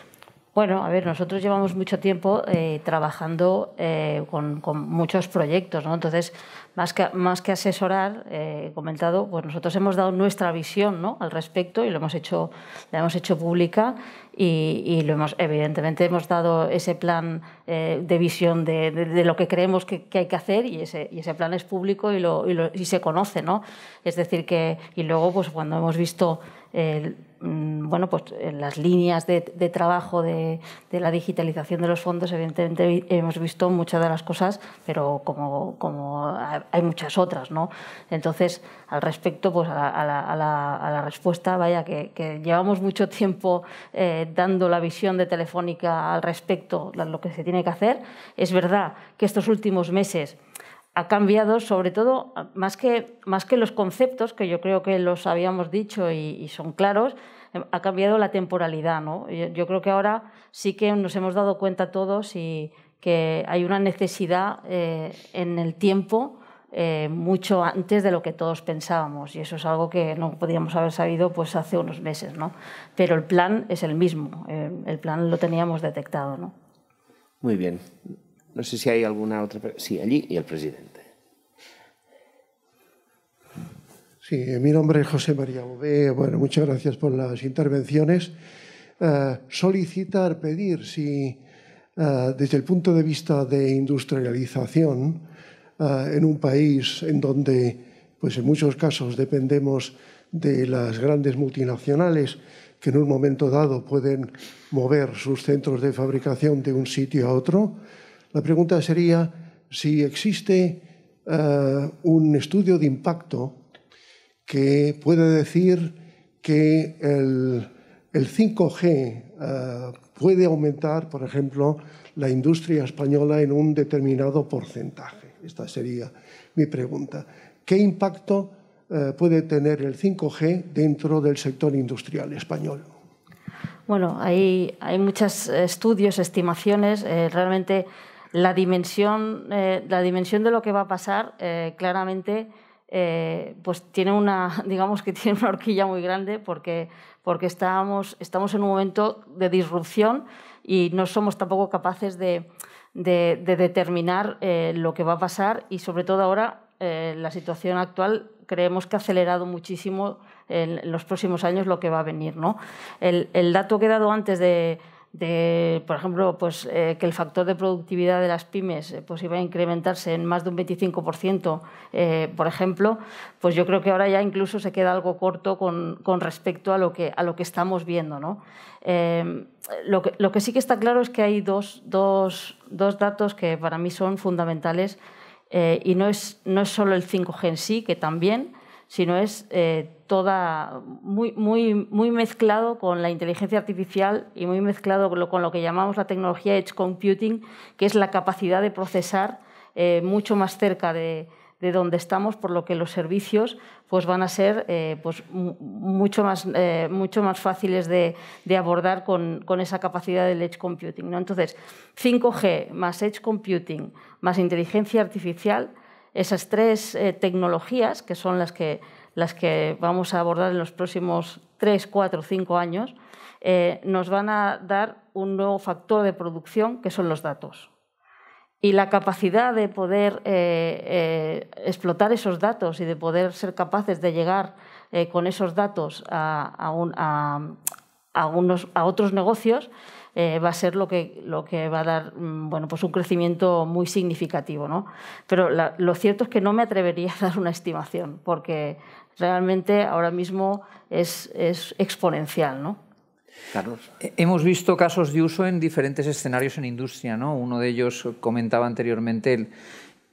E: Bueno, a ver, nosotros llevamos mucho tiempo eh, trabajando eh, con, con, muchos proyectos, ¿no? Entonces, más que, más que asesorar, he eh, comentado, pues nosotros hemos dado nuestra visión ¿no? al respecto y lo hemos hecho, la hemos hecho pública y, y lo hemos, evidentemente hemos dado ese plan eh, de visión de, de, lo que creemos que, que hay que hacer y ese, y ese, plan es público y, lo, y, lo, y se conoce. ¿no? Es decir, que y luego pues cuando hemos visto Mm, bueno, pues en las líneas de, trabajo de, la digitalización de los fondos, evidentemente hemos visto muchas de las cosas, pero como, hay muchas otras, ¿no? Entonces, al respecto, pues a la, respuesta, vaya, que, llevamos mucho tiempo eh, dando la visión de Telefónica al respecto, lo que se tiene que hacer. Es verdad que estos últimos meses ha cambiado sobre todo, más que, los conceptos, que yo creo que los habíamos dicho y, son claros, eh, ha cambiado la temporalidad. ¿no? Yo, creo que ahora sí que nos hemos dado cuenta todos y que hay una necesidad eh, en el tiempo eh, mucho antes de lo que todos pensábamos y eso es algo que no podíamos haber sabido pues hace unos meses, ¿no? Pero el plan es el mismo, el plan lo teníamos detectado, ¿no?
C: Muy bien, no sé si hay alguna otra. Sí, allí y el presidente.
A: Sí, mi nombre es José María Bové. Bueno, muchas gracias por las intervenciones. Eh, solicitar, pedir si eh, desde el punto de vista de industrialización eh, en un país en donde pues en muchos casos dependemos de las grandes multinacionales que en un momento dado pueden mover sus centros de fabricación de un sitio a otro, la pregunta sería si existe eh, un estudio de impacto que puede decir que el, 5G eh, puede aumentar, por ejemplo, la industria española en un determinado porcentaje. Esta sería mi pregunta. ¿Qué impacto eh, puede tener el 5G dentro del sector industrial español?
E: Bueno, hay, hay muchos estudios, estimaciones. realmente la dimensión, eh, la dimensión de lo que va a pasar eh, claramente eh, pues tiene una, digamos que tiene una horquilla muy grande porque, porque estamos, estamos en un momento de disrupción y no somos tampoco capaces de, de, determinar lo que va a pasar y sobre todo ahora la situación actual creemos que ha acelerado muchísimo en, los próximos años lo que va a venir. ¿no? El, el dato que he dado antes de de, por ejemplo, pues, eh, que el factor de productividad de las pymes eh, pues, iba a incrementarse en más de un 25%, eh, por ejemplo, pues yo creo que ahora ya incluso se queda algo corto con, respecto a lo, que, estamos viendo. Em, lo que, sí que está claro es que hay dos, datos que para mí son fundamentales y no es, no es solo el 5G en sí, que también, sino es eh, toda muy, mezclado con la inteligencia artificial y muy mezclado con lo, que llamamos la tecnología edge computing, que es la capacidad de procesar eh, mucho más cerca de, donde estamos, por lo que los servicios pues, van a ser eh, pues, mucho, más, fáciles de, abordar con, esa capacidad del edge computing. Entonces, 5G más edge computing más inteligencia artificial esas tres eh, tecnologías, que son las que, vamos a abordar en los próximos tres, cuatro, cinco años, eh, nos van a dar un nuevo factor de producción, que son los datos. Y la capacidad de poder eh, explotar esos datos y de poder ser capaces de llegar con esos datos a, otros negocios eh, va a ser lo que, va a dar mm, pues un crecimiento muy significativo. Pero lo cierto es que no me atrevería a dar una estimación, porque realmente ahora mismo es, exponencial.
D: Eh, hemos visto casos de uso en diferentes escenarios en industria. ¿no? Uno de ellos comentaba anteriormente el,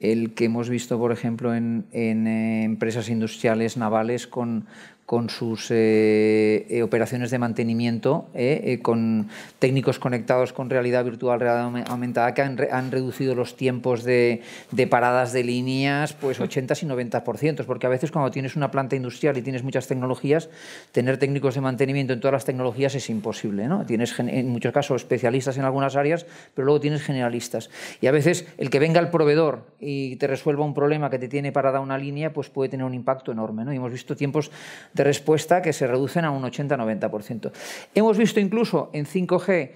D: el que hemos visto, por ejemplo, en, eh, empresas industriales navales con con sus eh, eh, operaciones de mantenimiento, eh, con técnicos conectados con realidad virtual, realidad aumentada, que han, reducido los tiempos de, paradas de líneas pues 80 y 90%, porque a veces cuando tienes una planta industrial y tienes muchas tecnologías, tener técnicos de mantenimiento en todas las tecnologías es imposible. ¿no? Tienes en muchos casos especialistas en algunas áreas, pero luego tienes generalistas. Y a veces el que venga el proveedor y te resuelva un problema que te tiene parada una línea, pues puede tener un impacto enorme. ¿no? Y hemos visto tiempos de respuesta que se reducen a un 80-90%. Hemos visto incluso en 5G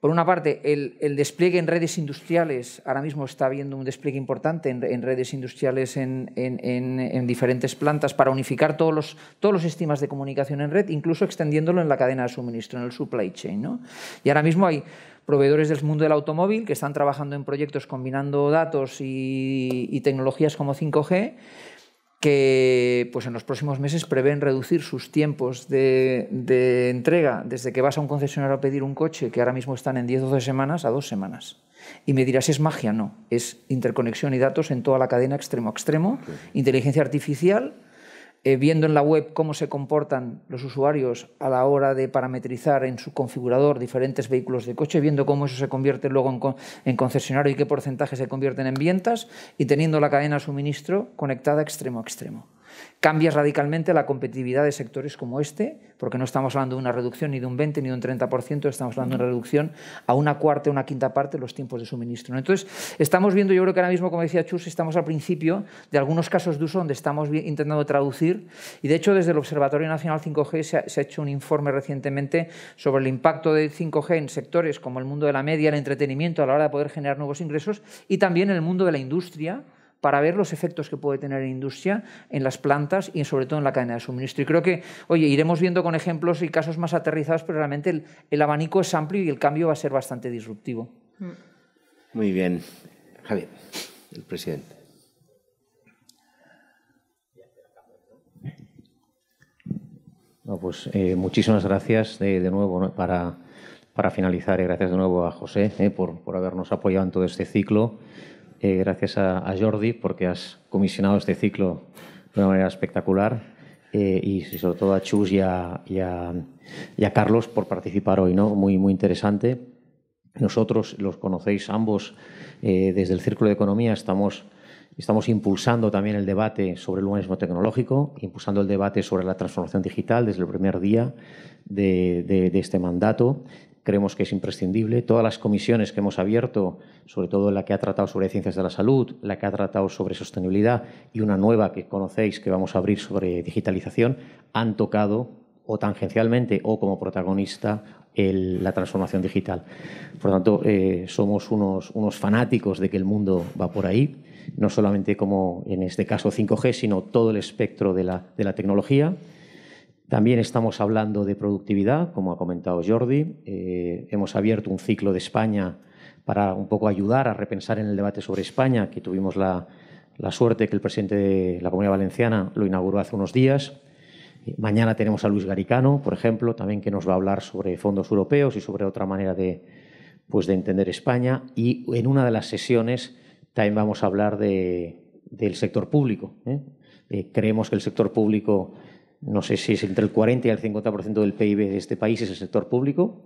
D: por una parte, el, despliegue en redes industriales, ahora mismo está habiendo un despliegue importante en, redes industriales en, diferentes plantas para unificar todos los, todos los sistemas de comunicación en red, incluso extendiéndolo en la cadena de suministro, en el supply chain. Y ahora mismo hay proveedores del mundo del automóvil que están trabajando en proyectos combinando datos y, y tecnologías como 5G que pues en los próximos meses prevén reducir sus tiempos de, entrega desde que vas a un concesionario a pedir un coche, que ahora mismo están en 10 o 12 semanas, a dos semanas. Y me dirás, ¿es magia? No, es interconexión y datos en toda la cadena extremo a extremo, inteligencia artificial eh, viendo en la web cómo se comportan los usuarios a la hora de parametrizar en su configurador diferentes vehículos de coche, viendo cómo eso se convierte luego en, concesionario y qué porcentaje se convierten en ventas y teniendo la cadena de suministro conectada extremo a extremo. Cambias radicalmente la competitividad de sectores como este, porque no estamos hablando de una reducción ni de un 20 ni de un 30%, estamos hablando de una reducción a una cuarta, una quinta parte de los tiempos de suministro. Entonces, estamos viendo, yo creo que ahora mismo, como decía Chus, estamos al principio de algunos casos de uso donde estamos intentando traducir, y de hecho desde el Observatorio Nacional 5G se ha, se ha hecho un informe recientemente sobre el impacto de 5G en sectores como el mundo de la media, el entretenimiento, a la hora de poder generar nuevos ingresos, y también en el mundo de la industria, para ver los efectos que puede tener en industria, en las plantas y sobre todo en la cadena de suministro. Y creo que, oye, iremos viendo con ejemplos y casos más aterrizados, pero realmente el, abanico es amplio y el cambio va a ser bastante disruptivo. Mm.
C: Muy bien. Javier, el
B: presidente.
A: No, pues eh, muchísimas gracias de, nuevo para, finalizar y gracias de nuevo a José eh, por, por habernos apoyado en todo este ciclo. Eh, gracias a, Jordi porque has comisionado este ciclo de una manera espectacular eh, y sobre todo a Chus y a, Carlos por participar hoy, ¿no? Muy, muy interesante. Nosotros los conocéis ambos eh, desde el Círculo de Economía, estamos... Estamos impulsando también el debate sobre el humanismo tecnológico, impulsando el debate sobre la transformación digital desde el primer día de, de este mandato creemos que es imprescindible. Todas las comisiones que hemos abierto, sobre todo la que ha tratado sobre ciencias de la salud, la que ha tratado sobre sostenibilidad y una nueva que conocéis que vamos a abrir sobre digitalización, han tocado o tangencialmente o como protagonista la transformación digital. Por lo tanto, eh, somos unos, fanáticos de que el mundo va por ahí, no solamente como en este caso 5G, sino todo el espectro de la tecnología. También estamos hablando de productividad, como ha comentado Jordi. Eh, hemos abierto un ciclo de España para un poco ayudar a repensar en el debate sobre España, que tuvimos la, suerte que el presidente de la Comunidad Valenciana lo inauguró hace unos días. Mañana tenemos a Luis Garicano, por ejemplo, también que nos va a hablar sobre fondos europeos y sobre otra manera de, pues, de entender España. Y en una de las sesiones también vamos a hablar del sector público. ¿eh? Eh, creemos que el sector público no sé si es entre el 40 y el 50% del PIB de este país es el sector público.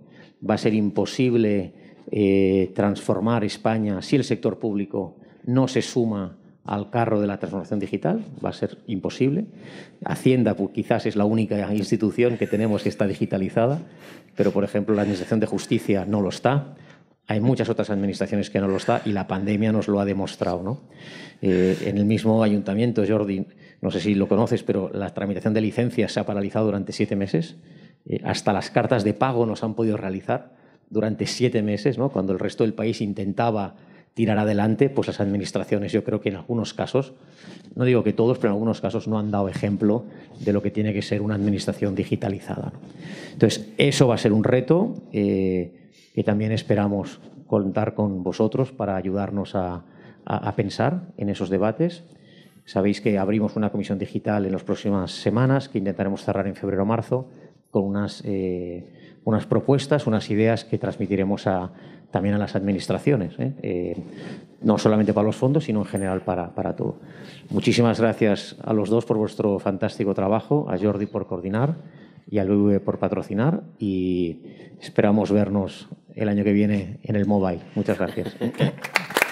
A: Va a ser imposible eh, transformar España si el sector público no se suma al carro de la transformación digital, va a ser imposible. Hacienda pues, quizás es la única institución que tenemos que está digitalizada, pero por ejemplo la Administración de Justicia no lo está. Hay muchas otras administraciones que no lo está y la pandemia nos lo ha demostrado. ¿no? Eh, en el mismo ayuntamiento, Jordi, no sé si lo conoces, pero la tramitación de licencias se ha paralizado durante siete meses. Eh, hasta las cartas de pago no se han podido realizar durante siete meses, cuando el resto del país intentaba tirar adelante, pues las administraciones yo creo que en algunos casos, no digo que todos, pero en algunos casos no han dado ejemplo de lo que tiene que ser una administración digitalizada. Entonces, eso va a ser un reto eh, que también esperamos contar con vosotros para ayudarnos a pensar en esos debates. Sabéis que abrimos una comisión digital en las próximas semanas, que intentaremos cerrar en febrero o marzo, con unas, eh, unas propuestas, unas ideas que transmitiremos a, también a las administraciones, ¿eh? Eh, no solamente para los fondos, sino en general para, para, todo. Muchísimas gracias a los dos por vuestro fantástico trabajo, a Jordi por coordinar y a Luis por patrocinar y esperamos vernos el año que viene en el mobile. Muchas gracias.